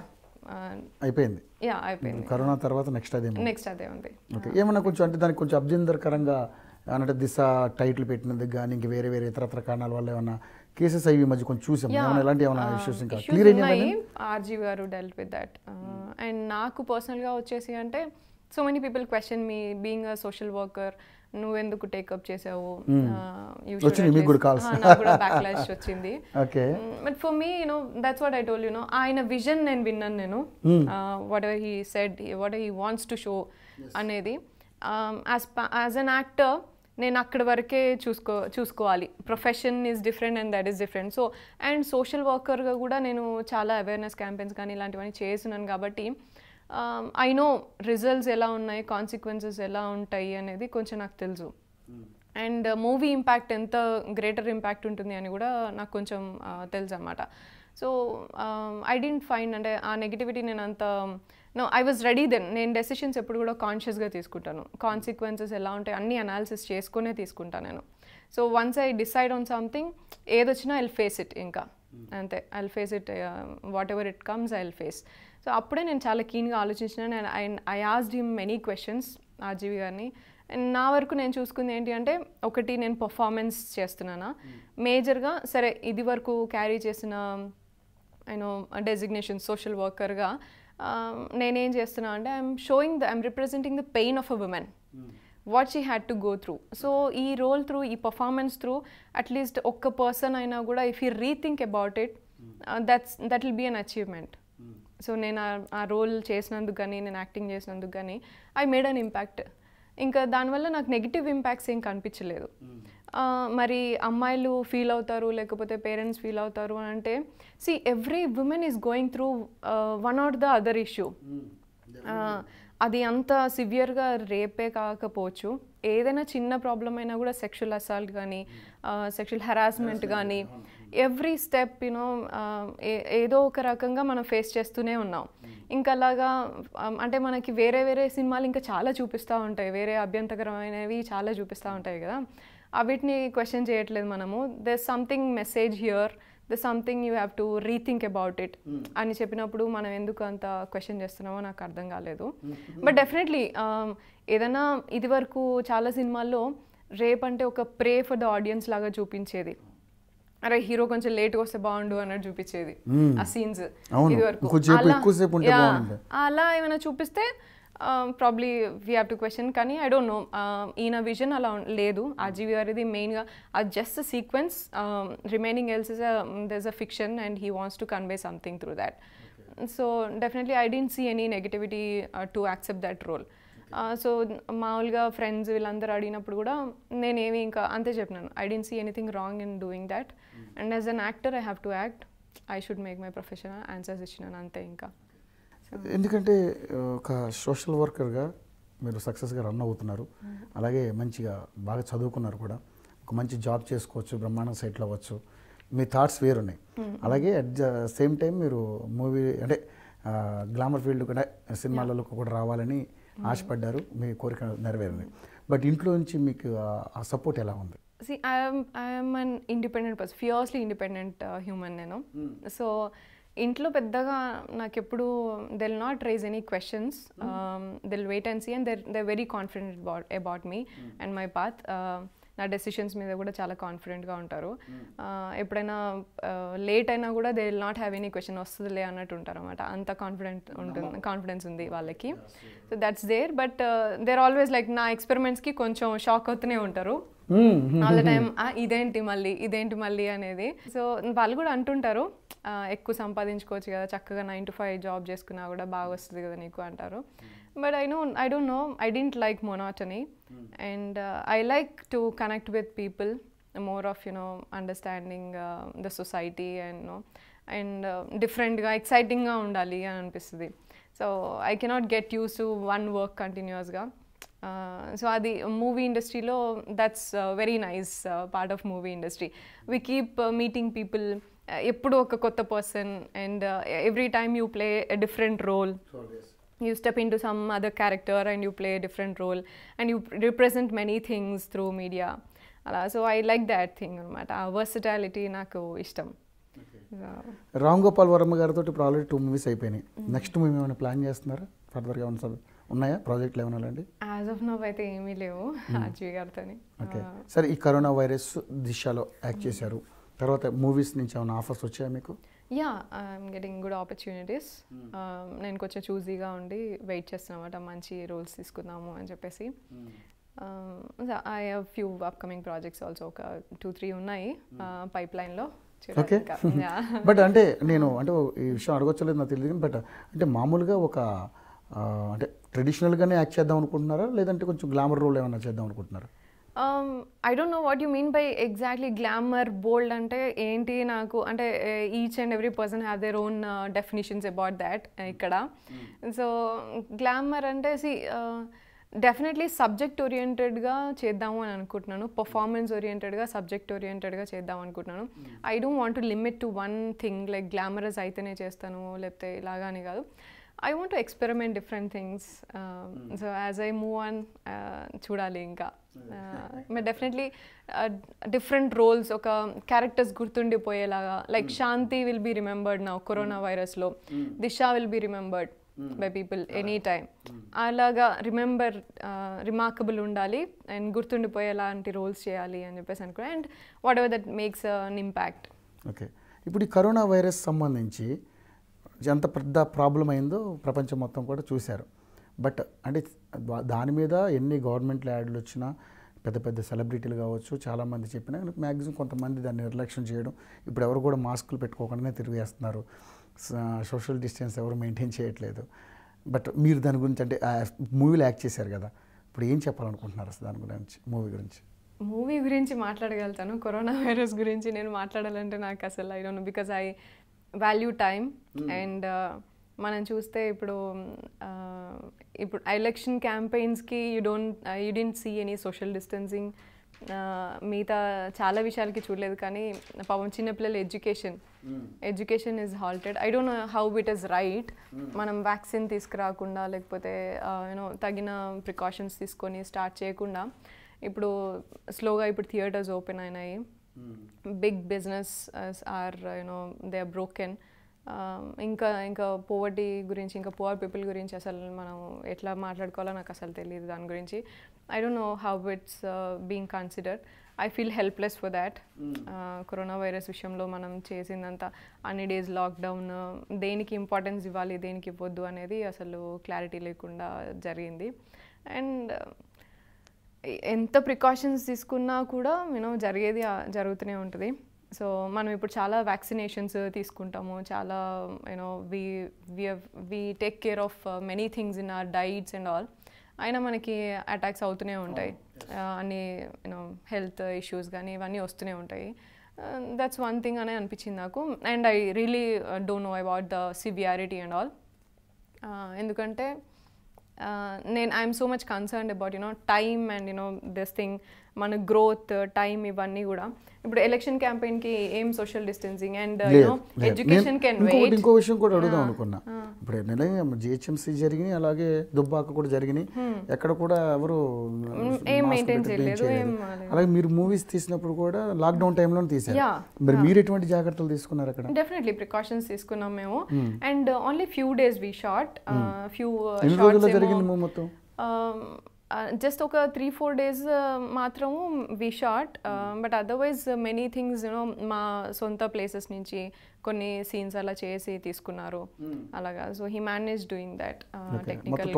అయిపోయింది యా అయిపోయింది కరోనా తర్వాత నెక్స్ట్ అదే నెక్స్ట్ అదే ఉంది ఓకే ఏమన్నా కొంచెం అంటే దానికి కొంచెం అభ్యంతరకరంగా అన్నట్టు దిశ టైటిల్ పెట్టినందుకు కానీ ఇంక వేరే వేరే ఇతరత్ర కారణాల వల్ల ఏమన్నా కేసెస్ అయ్యి మధ్య కొంచెం చూసాం ఏమైనా ఇలాంటి ఏమైనా ఇష్యూస్ uh, ఇంకా క్లియర్ అయినాయి ఆర్జీ గారు డెల్ట్ విత్ దట్ అండ్ నాకు పర్సనల్గా వచ్చేసి అంటే so many people question me being a social worker నువ్వెందుకు టేకప్ చేసావు బ్యాక్లాష్ hmm. uh, వచ్చింది but for me you know that's what I told no ఆయన విజన్ నేను విన్నాను నేను whatever he said whatever he wants to show అనేది as as an actor నేను అక్కడ వరకే చూసుకో చూసుకోవాలి profession is different and that is different so and social వర్కర్గా కూడా నేను చాలా అవేర్నెస్ క్యాంపెయిన్స్ కానీ ఇలాంటివన్నీ చేస్తున్నాను కాబట్టి ఐ నో రిజల్ట్స్ ఎలా ఉన్నాయి కాన్సిక్వెన్సెస్ ఎలా ఉంటాయి అనేది కొంచెం నాకు తెలుసు అండ్ మూవీ ఇంపాక్ట్ ఎంత గ్రేటర్ ఇంపాక్ట్ ఉంటుంది అని కూడా నాకు కొంచెం తెలుసు అనమాట సో ఐ డెంట్ ఫైండ్ అంటే ఆ నెగిటివిటీ నేను అంత no I was ready then నేను డెసిషన్స్ ఎప్పుడు కూడా కాన్షియస్గా తీసుకుంటాను కాన్సిక్వెన్సెస్ ఎలా ఉంటాయి అన్ని అనాలిసిస్ చేసుకునే తీసుకుంటాను నేను so once I decide on something ఏదొచ్చినా ఐల్ ఫేస్ ఇట్ ఇంకా hmm. అంతే I'll face it whatever it comes I'll face so అప్పుడే నేను చాలా కీన్గా ఆలోచించిన and and I asked him many questions RGV గారిని అండ్ నా వరకు నేను చూసుకుంది ఏంటి అంటే ఒకటి నేను పర్ఫార్మెన్స్ చేస్తున్నానా మేజర్గా hmm. సరే ఇది వరకు క్యారీ చేసిన యూనో డెసిగ్నేషన్ సోషల్ వర్కర్గా Um, నేనేం చేస్తున్నా అంటే I'm showing the I'm representing the pain of a woman what she had to go through so ఈ రోల్ త్రూ ఈ పర్ఫార్మెన్స్ త్రూ అట్లీస్ట్ ఒక్క పర్సన్ అయినా కూడా if you rethink about it that's that will be an achievement so నేను ఆ role చేసినందుకు కానీ నేను యాక్టింగ్ చేసినందుకు కానీ ఐ మేడ్ అన్ ఇంపాక్ట్ ఇంకా దానివల్ల నాకు నెగిటివ్ ఇంపాక్ట్స్ ఏం కనిపించలేదు hmm. మరి అమ్మాయిలు ఫీల్ అవుతారు లేకపోతే పేరెంట్స్ ఫీల్ అవుతారు అని అంటే see every woman is going through one or the other issue అది అంత సివియర్గా రేపే కాకపోవచ్చు ఏదైనా చిన్న ప్రాబ్లం అయినా కూడా సెక్షువల్ అసాల్ట్ కానీ సెక్షువల్ హెరాస్మెంట్ కానీ ఎవ్రీ స్టెప్ యూనో ఏదో ఒక రకంగా మనం ఫేస్ చేస్తూనే ఉన్నాం hmm. ఇంకా అలాగా అంటే మనకి వేరే వేరే సినిమాలు ఇంకా చాలా చూపిస్తూ ఉంటాయి వేరే అభ్యంతకరమైనవి చాలా చూపిస్తూ ఉంటాయి కదా అవిటిని క్వశ్చన్ చేయట్లేదు మనము they something message here the something you have to rethink about it అని చెప్పినప్పుడు మనం ఎందుకు అంత క్వశ్చన్ చేస్తున్నామో నాకు అర్థం కాలేదు బట్ డెఫినెట్లీ ఏదైనా ఇది వరకు చాలా సినిమాల్లో రేప్ అంటే ఒక ప్రే ఫర్ ద ఆడియన్స్ లాగా చూపించేది అరే హీరో కొంచెం లేట్గా వస్తే బాగుండు అన్నట్టు చూపించేది hmm. ఆ సీన్స్ ఇది వరకు అలా ఏమైనా చూపిస్తే probably we have to question కానీ ఐ డోంట్ నో ఈయన విజన్ అలా లేదు ఆర్జీవి ఇది మెయిన్గా ఆ just sequence remaining else is there's a fiction and he wants to convey something through that so definitely I don't see any negativity to accept that role so మామూలుగా friends వీళ్ళందరూ అడిగినప్పుడు కూడా నేనేమి ఇంకా అంతే చెప్పినాను I don't see anything wrong in doing that and as an actor I have to act I should make my professional answers ఇచ్చినాను అంతే ఇంకా ఎందుకంటే ఒక సోషల్ వర్కర్గా మీరు సక్సెస్గా రన్ అవుతున్నారు అలాగే మంచిగా బాగా చదువుకున్నారు కూడా ఒక మంచి జాబ్ చేసుకోవచ్చు బ్రహ్మాండం సైట్లో అవ్వచ్చు మీ థాట్స్ వేరున్నాయి అలాగే అట్ ద సేమ్ టైం మీరు మూవీ అంటే గ్లామర్ ఫీల్డ్ కూడా సినిమాలలో కూడా రావాలని ఆశపడ్డారు మీ కోరిక నెరవేరింది బట్ ఇంట్లో నుంచి మీకు ఆ సపోర్ట్ ఎలా ఉంది see I'm I'm an independent person fiercely independent human నేను సో ఇంట్లో పెద్దగా నాకు ఎప్పుడు they'll not raise any questions they'll wait and see and there they very confident about about me and my path నా decisions మీద కూడా చాలా కాన్ఫిడెంట్గా ఉంటారు hmm. uh, ఎప్పుడైనా లేట్ uh, అయినా కూడా they will not have any question వస్తుందిలే అన్నట్టు ఉంటారు అనమాట అంత కాన్ఫిడెంట్ ఉంటుంది కాన్ఫిడెన్స్ ఉంది hmm. వాళ్ళకి so that's there but there always like నా ఎక్స్పెరిమెంట్స్కి కొంచెం షాక్ అవుతూనే ఉంటారు ఆల్ ద టైమ్ ఇదేంటి మళ్ళీ ఇదేంటి మళ్ళీ అనేది సో వాళ్ళు కూడా అంటుంటారు ఎక్కువ సంపాదించుకోవచ్చు కదా చక్కగా నైన్ టు ఫైవ్ జాబ్ చేసుకున్నా కూడా బాగా వస్తుంది కదా నీకు అంటారు but I know I don't know I don't like monotony and I like to connect with people more of you know understanding the society and no and డిఫరెంట్గా ఎక్సైటింగ్గా ఉండాలి అని అనిపిస్తుంది so I cannot get use to one work కంటిన్యూస్గా so అది movie ఇండస్ట్రీలో that's very nice part of movie industry we keep meeting people ఎప్పుడు ఒక కొత్త person and every time you play different role you step in to some other character and you play different role and you represent many things through media అలా so I like that thing అనమాట ఆ versatility నాకు ఇష్టం రామ్ గోపాల్ వర్మ గారితో ఇప్పుడు already two movies అయిపోయినాయి next hmm. Movie ఏమైనా plan చేస్తున్నారా ఫర్దర్గా ఉన్న ఉన్నాయా ప్రాజెక్టులు ఏమైనా అండి యాజ్ ఆఫ్ నవ్ అయితే ఏమీ లేవు అజయ్ hmm. గారితో ఓకే సరే ఈ కరోనా వైరస్ దిశలో యాక్ట్ చేశారు తర్వాత మూవీస్ నుంచి ఏమైనా ఆఫర్స్ వచ్చాయా మీకు yeah I'm getting good opportunities నేను కొంచెం చూజీగా ఉండి వెయిట్ చేస్తున్నమాట మంచి రోల్స్ తీసుకుందాము అని చెప్పేసి I have few upcoming projects also ఒక టూ త్రీ ఉన్నాయి పైప్ లైన్లో ఓకే బట్ అంటే నేను అంటే ఈ విషయం అడగొచ్చలేదు నాకు తెలియదు బట్ అంటే మామూలుగా ఒక అంటే ట్రెడిషనల్గానే యాక్ట్ చేద్దాం అనుకుంటున్నారా లేదంటే కొంచెం గ్లామర్ రోల్ ఏమైనా చేద్దాం అనుకుంటున్నారా I don't know what you mean by exactly glamour bold అంటే ఏంటి నాకు అంటే each and every person have their own definitions about that ఇక్కడ సో hmm. గ్లామర్ అంటే సి డెఫినెట్లీ సబ్జెక్ట్ ఓరియంటెడ్గా చేద్దాము అని అనుకుంటున్నాను పర్ఫార్మెన్స్ ఓరియంటెడ్గా సబ్జెక్ట్ ఓరియంటెడ్గా చేద్దాం అనుకుంటున్నాను I don't want to limit to one thing like గ్లామరస్ అయితేనే చేస్తాను లేకపోతే ఇలాగానే కాదు I want experiment different things so as I move on చూడాలి ఇంకా డెఫినెట్లీ డిఫరెంట్ రోల్స్ ఒక క్యారెక్టర్స్ గుర్తుండిపోయేలాగా like Shanti will be remembered నా కరోనా వైరస్లో Disha will be remembered by people any time అలాగా రిమెంబర్ రిమార్కబుల్ uh, ఉండాలి అండ్ గుర్తుండిపోయేలాంటి రోల్స్ చేయాలి అని చెప్పేసి అనుకున్నాను and whatever that makes an impact okay ఇప్పుడు ఈ కరోనా వైరస్ సంబంధించి ఎంత పెద్ద ప్రాబ్లం అయిందో ప్రపంచం మొత్తం కూడా చూశారు బట్ అంటే దాని మీద ఎన్ని గవర్నమెంట్లు యాడ్లు వచ్చినా పెద్ద పెద్ద సెలబ్రిటీలు కావచ్చు చాలామంది చెప్పినా మ్యాక్సిమం కొంతమంది దాన్ని నిర్లక్ష్యం చేయడం ఇప్పుడు ఎవరు కూడా మాస్కులు పెట్టుకోకుండానే తిరిగేస్తున్నారు సోషల్ డిస్టెన్స్ ఎవరు మెయింటైన్ చేయట్లేదు బట్ మీరు దాని గురించి అంటే మూవీలు యాక్ట్ చేశారు కదా ఇప్పుడు ఏం చెప్పాలనుకుంటున్నారు అసలు దాని గురించి మూవీ గురించి మూవీ గురించి మాట్లాడగలుగుతాను కరోనా వైరస్ గురించి నేను మాట్లాడాలంటే నాకు అసలు I don't because I value time and మనం చూస్తే ఇప్పుడు ఇప్పుడు ఎలక్షన్ క్యాంపెయిన్స్కి you don't you don't see any social distancing మిగతా చాలా విషయాలకి చూడలేదు కానీ పవన్ చిన్నపిల్లల education education is halted I don't know how it is right మనం వ్యాక్సిన్ తీసుకురాకుండా లేకపోతే యూనో తగిన ప్రికాషన్స్ తీసుకొని స్టార్ట్ చేయకుండా ఇప్పుడు స్లోగా ఇప్పుడు థియేటర్స్ ఓపెన్ అయినాయి big as are uh, you know they are broken um, ఇంకా ఇంకా పోవర్టీ గురించి ఇంకా పువర్ పీపుల్ గురించి అసలు మనం ఎట్లా మాట్లాడుకోవాలో నాకు అసలు తెలియదు దాని గురించి I don't know how it's being considered I feel helpless for that corona virus విషయంలో మనం చేసిందంతా అన్ని డేస్ లాక్డౌన్ దేనికి ఇంపార్టెన్స్ ఇవ్వాలి దేనికి ఇవ్వద్దు అనేది అసలు క్లారిటీ లేకుండా జరిగింది అండ్ ఎంత ప్రికాషన్స్ తీసుకున్నా కూడా మేము జరిగేది జరుగుతూనే ఉంటుంది సో మనం ఇప్పుడు చాలా వ్యాక్సినేషన్స్ తీసుకుంటాము చాలా you know we we take care of many things in our diets and all అయినా మనకి అటాక్స్ అవుతూనే ఉంటాయి oh, uh, అన్ని యూనో హెల్త్ ఇష్యూస్ కానీ ఇవన్నీ వస్తూనే ఉంటాయి దట్స్ వన్ థింగ్ అనే అనిపించింది నాకు and I really don't know about the severity and all ఎందుకంటే then uh, I'm so much concerned about you know time and you know this thing, man growth, uh, time, even. ఇప్పుడు election campaign కి ఏం social distancing and education can wait ఇంకో విషయం కూడా అడుగుదాం అనుకున్నా ఇప్పుడు నిలయం జిహెచ్ఎంసీ జరిగినాయి అలాగే దుబ్బాక కూడా జరిగినాయి ఎక్కడ కూడా ఎవరు అలాగే మీరు మూవీస్ తీసినప్పుడు కూడా లాక్డౌన్ టైంలోనే తీసారు మరి మీరు ఎటువంటి జాగ్రత్తలు తీసుకున్నారు అక్కడ డెఫినెట్లీ ప్రికాషన్స్ తీసుకున్నాం మేము and only few days we shot few shots జరిగింది మొత్తం జస్ట్ uh, ఒక త్రీ ఫోర్ డేస్ మాత్రము we shot but otherwise many things you know మా సొంత ప్లేసెస్ నుంచి కొన్ని సీన్స్ అలా చేసి తీసుకున్నారు hmm. అలాగా so he manage doing that technical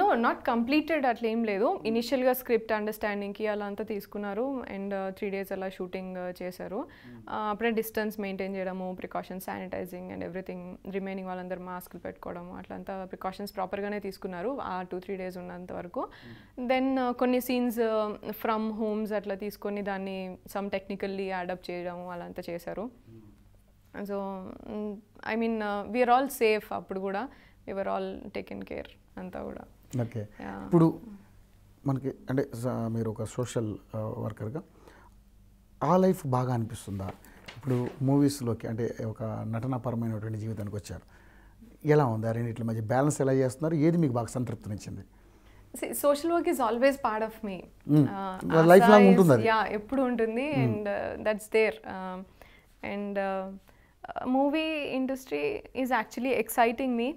no not completed అట్లా ఏం లేదు ఇనిషియల్గా స్క్రిప్ట్ అండర్స్టాండింగ్కి అలా అంతా తీసుకున్నారు అండ్ త్రీ డేస్ అలా షూటింగ్ uh, చేశారు hmm. అప్పుడే డిస్టెన్స్ మెయింటైన్ చేయడము precautions sanitising and everything remaining వాళ్ళందరూ మాస్క్లు పెట్టుకోవడము అట్లంతా ప్రికాషన్స్ ప్రాపర్గానే తీసుకున్నారు ఆ టూ త్రీ డేస్ ఉన్నంత వరకు దెన్ hmm. uh, కొన్ని సీన్స్ ఫ్రమ్ హోమ్స్ అట్లా తీసుకొని దాన్ని సమ్ టెక్నికల్లీ యాడప్ చేయడం అలా చేశారు so I mean we are all safe అప్పుడు కూడా యువర్ ఆల్ టేకెన్ కేర్ అంతా కూడా ఓకే ఇప్పుడు మనకి అంటే మీరు ఒక సోషల్ వర్కర్గా ఆ లైఫ్ బాగా అనిపిస్తుందా ఇప్పుడు మూవీస్లోకి అంటే ఒక నటనాపరమైనటువంటి జీవితానికి వచ్చారు ఎలా ఉంది ఆ రెండింటి మధ్య బ్యాలెన్స్ ఎలా చేస్తున్నారు ఏది మీకు బాగా సంతృప్తినిచ్చింది social work is always part of me life long ఉంటుంది యా ఎప్పుడు ఉంటుంది and that's there and movie industry is actually exciting me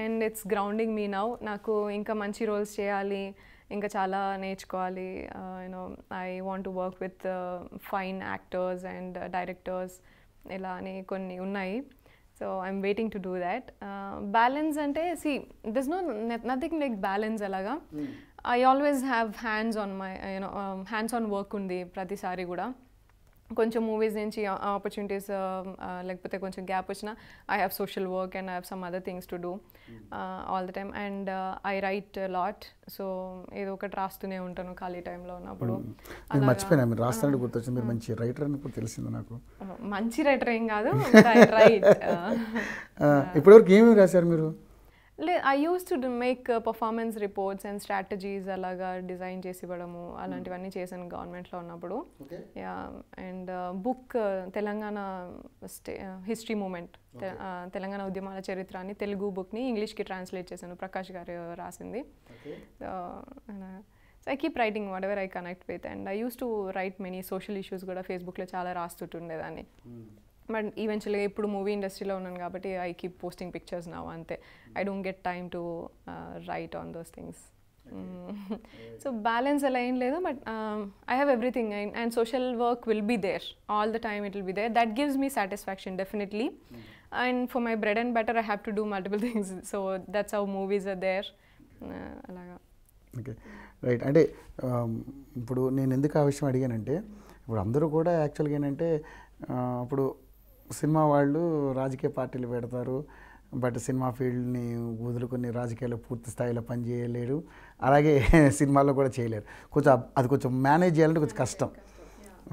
and it's grounding me now నాకు ఇంకా మంచి రోల్స్ చేయాలి ఇంకా చాలా నేర్చుకోవాలి you know I want to work with fine actors and directors ఇలా అని కొన్ని ఉన్నాయి so I'm waiting to do that balance అంటే see this no nothing like balance అలాగా I always have hands on my you know hands on work ఉంది ప్రతిసారి కూడా కొంచెం మూవీస్ నుంచి ఆపర్చునిటీస్ లేకపోతే కొంచెం గ్యాప్ వచ్చిన I have social work and I have some other things to do all the time and I write lot so ఏదో ఒకటి రాస్తూనే ఉంటాను ఖాళీ టైంలో ఉన్నప్పుడు hmm. మర్చిపోయినా మీరు గుర్తొచ్చింది మీరు మంచి రైటర్ అని తెలిసింది నాకు మంచి రైటర్ ఏం కాదు ఇప్పటివరకు ఏమేమి రాశారు మీరు లే I use to make performance reports and strategies అలాగా డిజైన్ చేసి ఇవ్వడము అలాంటివన్నీ hmm. చేశాను గవర్నమెంట్లో ఉన్నప్పుడు and book uh, uh, Telangana state history uh, movement Telangana ఉద్యమాల చరిత్రాన్ని తెలుగు బుక్ని ఇంగ్లీష్కి ట్రాన్స్లేట్ చేశాను ప్రకాష్ గారు రాసింది so I keep writing whatever I connect with and I use to write many social issues కూడా ఫేస్బుక్లో చాలా రాస్తుంటుండేదాన్ని hmm. బట్ ఈవెన్చువల్గా ఇప్పుడు మూవీ ఇండస్ట్రీలో ఉన్నాను కాబట్టి ఐ కీప్ పోస్టింగ్ పిక్చర్స్ నా అంతే I don't get time to write on those things so balance అలా ఏం లేదు but I have everything and social work will be there all the time it will be there that gives me satisfaction definitely and for my bread and butter I have to do multiple things so that's how movies are there అలాగా okay right అంటే um, ఇప్పుడు నేను ఎందుకు ఆ విషయం అడిగానంటే ఇప్పుడు అందరూ కూడా యాక్చువల్గా ఏంటంటే uh, ఇప్పుడు సినిమా వాళ్ళు రాజకీయ పార్టీలు పెడతారు బట్ సినిమా ఫీల్డ్ని వదులుకొని రాజకీయాల్లో పూర్తి స్థాయిలో పనిచేయలేరు అలాగే సినిమాల్లో కూడా చేయలేరు కొంచెం అది కొంచెం మేనేజ్ చేయాలంటే కొంచెం కష్టం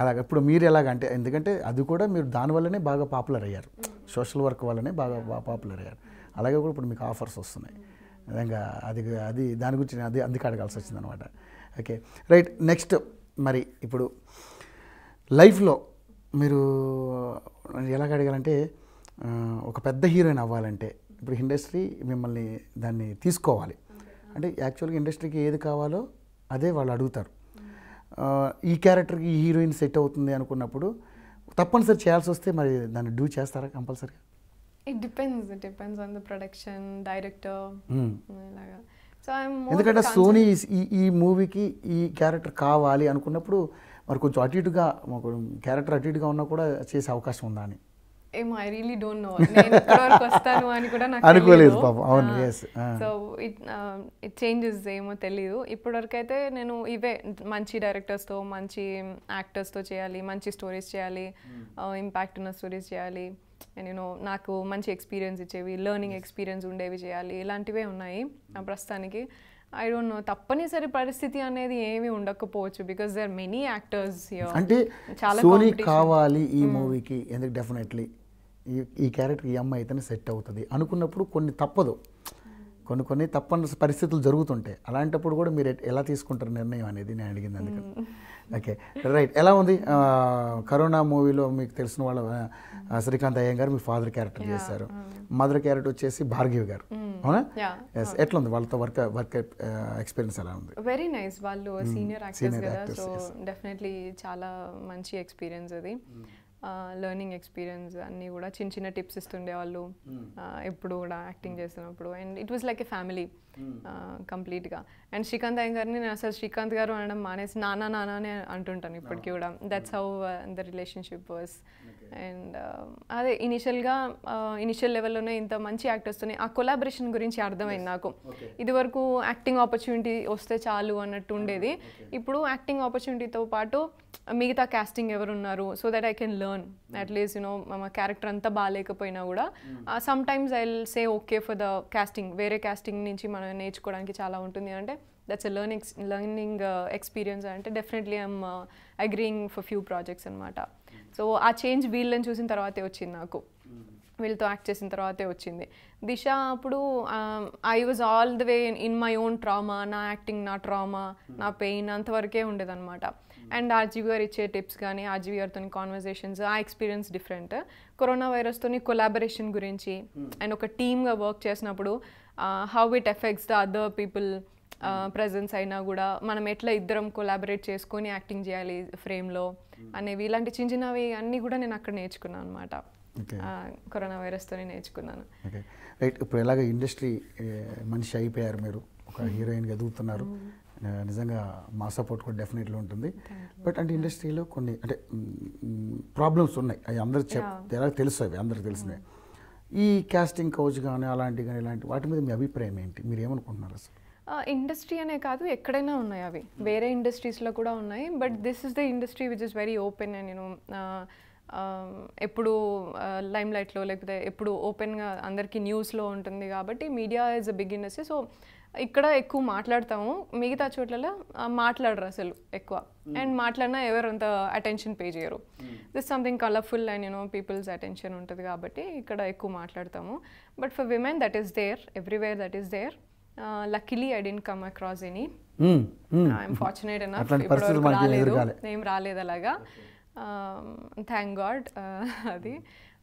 అలాగ ఇప్పుడు మీరు ఎలాగంటే ఎందుకంటే అది కూడా మీరు దానివల్లనే బాగా పాపులర్ అయ్యారు సోషల్ వర్క్ వల్లనే బాగా పాపులర్ అయ్యారు అలాగే కూడా ఇప్పుడు మీకు ఆఫర్స్ వస్తున్నాయి విధంగా అది అది దాని గురించి అది అందుకే అడగాల్సి వచ్చిందనమాట ఓకే రైట్ నెక్స్ట్ మరి ఇప్పుడు లైఫ్లో మీరు ఎలాగ అడగాలంటే ఒక పెద్ద హీరోయిన్ అవ్వాలంటే ఇప్పుడు ఇండస్ట్రీ మిమ్మల్ని దాన్ని తీసుకోవాలి అంటే యాక్చువల్గా ఇండస్ట్రీకి ఏది కావాలో అదే వాళ్ళు అడుగుతారు ఈ క్యారెక్టర్కి ఈ హీరోయిన్ సెట్ అవుతుంది అనుకున్నప్పుడు తప్పనిసరి చేయాల్సి వస్తే మరి దాన్ని డూ చేస్తారా కంపల్సరీగా it depends it depends on the production director ఇలాగా ఎందుకంటే సోనీ ఈ మూవీకి ఈ క్యారెక్టర్ కావాలి అనుకున్నప్పుడు మరి కొంచెం అటు ఇటుగా క్యారెక్టర్ అటు ఇటుగా ఉన్నా కూడా చేసే అవకాశం ఉందా అని ఏమో ఐ రియలీ డోంట్ నో నేను అని కూడా నాకు అనుకోలేదు పాపం సో ఇట్ ఇట్ చేంజెస్ ఏమో తెలియదు ఇప్పటివరకు అయితే నేను ఇవే మంచి డైరెక్టర్స్తో మంచి యాక్టర్స్తో చేయాలి మంచి స్టోరీస్ చేయాలి ఇంపాక్ట్ ఉన్న స్టోరీస్ చేయాలి నేను నాకు మంచి ఎక్స్పీరియన్స్ ఇచ్చేవి లెర్నింగ్ ఎక్స్పీరియన్స్ ఉండేవి చేయాలి ఇలాంటివే ఉన్నాయి ప్రస్తుతానికి ఐ డోంట్ నో తప్పనిసరి పరిస్థితి అనేది ఏమి ఉండకపోవచ్చు బికాస్ దేర్ మెనీ యాక్టర్స్ అంటే సోనీ కావాలి ఈ మూవీకి hmm. ఎందుకు డెఫినెట్లీ ఈ ఈ క్యారెక్టర్ ఈ అమ్మాయి అయితేనే సెట్ అవుతుంది అనుకున్నప్పుడు కొన్ని తప్పదు కొన్ని కొన్ని తప్పని పరిస్థితులు జరుగుతుంటాయి అలాంటప్పుడు కూడా మీరు ఎలా తీసుకుంటారు నిర్ణయం అనేది నేను అడిగింది అందుకని ఓకే రైట్ ఎలా ఉంది కరోనా మూవీలో మీకు తెలిసిన వాళ్ళ శ్రీకాంత్ అయ్యం గారు మీ ఫాదర్ క్యారెక్టర్ చేశారు మదర్ క్యారెక్టర్ వచ్చేసి భార్గవి గారు అవునా ఎస్ ఎట్లా ఉంది వాళ్ళతో వర్క్ వర్క్ ఎక్స్పీరియన్స్ ఎలా ఉంది వెరీ నైస్ వాళ్ళు సీనియర్ యాక్టర్స్ కదా సో డెఫినెట్లీ చాలా మంచి ఎక్స్పీరియన్స్ అది లెర్నింగ్ ఎక్స్పీరియన్స్ అన్నీ కూడా చిన్న చిన్న టిప్స్ ఇస్తుండే వాళ్ళు hmm. ఎప్పుడు కూడా యాక్టింగ్ hmm. చేస్తున్నప్పుడు and it was like a family Hmm. కంప్లీట్గా అండ్ శ్రీకాంత్ అయ్య గారిని నేను అసలు శ్రీకాంత్ గారు అనడం మానేసి నానా నానా అని అంటుంటాను ఇప్పటికి కూడా that's how the relationship works and uh, అదే ఇనిషియల్గా uh, ఇనిషియల్ లెవెల్లోనే ఇంత మంచి వస్తున్నాయి ఆ కొలాబరేషన్ గురించి అర్థమైంది నాకు ఇదివరకు యాక్టింగ్ ఆపర్చునిటీ వస్తే చాలు అన్నట్టు ఉండేది hmm. ఇప్పుడు యాక్టింగ్ ఆపర్చునిటీతో పాటు మిగతా క్యాస్టింగ్ ఉన్నారు so that I can learn at least you know మా క్యారెక్టర్ అంతా బాగాలేకపోయినా కూడా sometimes I will say okay for the casting వేరే క్యాస్టింగ్ నుంచి మనం మనం నేర్చుకోవడానికి చాలా ఉంటుంది అంటే that's a learning learning experience అంటే definitely I'm agreeing for few projects అనమాట సో ఆ చేంజ్ వీళ్ళని చూసిన తర్వాతే వచ్చింది నాకు వీళ్ళతో యాక్ట్ చేసిన తర్వాతే వచ్చింది దిశ అప్పుడు I was all the way in my own trauma నా యాక్టింగ్ నా ట్రామా నా పెయిన్ అంతవరకే ఉండేదన్నమాట అండ్ ఆర్జీవి గారు ఇచ్చే టిప్స్ కానీ ఆర్జీవి గారితో కాన్వర్జేషన్స్ ఆ ఎక్స్పీరియన్స్ డిఫరెంట్ కరోనా వైరస్తో కొలాబరేషన్ గురించి hmm. అండ్ ఒక టీమ్గా వర్క్ చేసినప్పుడు how it affects the other people presence అయినా కూడా మనం ఎట్లా ఇద్దరం కొలాబరేట్ చేసుకొని యాక్టింగ్ చేయాలి ఫ్రేమ్లో hmm. అనేవి ఇలాంటి చిన్న చిన్నవి అన్నీ కూడా నేను అక్కడ నేర్చుకున్నాను అనమాట కరోనా వైరస్తోనే నేర్చుకున్నాను రైట్ ఇప్పుడు ఎలాగ ఇండస్ట్రీ మనిషి అయిపోయారు మీరు ఒక హీరోయిన్గా hmm. ఎదుగుతున్నారు నిజంగా మా సపోర్ట్ కూడా డెఫినెట్లీ ఉంటుంది బట్ అంటే ఇండస్ట్రీలో కొన్ని అంటే ప్రాబ్లమ్స్ ఉన్నాయి అవి అందరు చెప్ ఎలా తెలుసు అవి అందరికి తెలిసినవి mm. ఈ క్యాస్టింగ్ కోచ్ కానీ అలాంటి కానీ ఇలాంటి వాటి మీద మీ అభిప్రాయం ఏంటి మీరు ఏమనుకుంటున్నారు అసలు ఇండస్ట్రీ అనే కాదు ఎక్కడైనా ఉన్నాయి అవి mm. వేరే ఇండస్ట్రీస్లో కూడా ఉన్నాయి but mm. This is the industry which is very open and నేను ఎప్పుడు లైమ్ లైట్లో లేకపోతే ఎప్పుడు ఓపెన్గా అందరికీ న్యూస్లో ఉంటుంది కాబట్టి media is a big industry so ఇక్కడ ఎక్కువ మాట్లాడతాము మిగతా చోట్లలో మాట్లాడరు అసలు ఎక్కువ hmm. అండ్ మాట్లాడినా అంత అటెన్షన్ పే చేయరు this something colourful and you know people's attention ఉంటుంది కాబట్టి ఇక్కడ ఎక్కువ మాట్లాడతాము but for women that is there everywhere that is there luckily I didn't come across any I'm fortunate అన్న రాలేదు ఏం రాలేదు అలాగా థ్యాంక్ గాడ్ um, uh, అది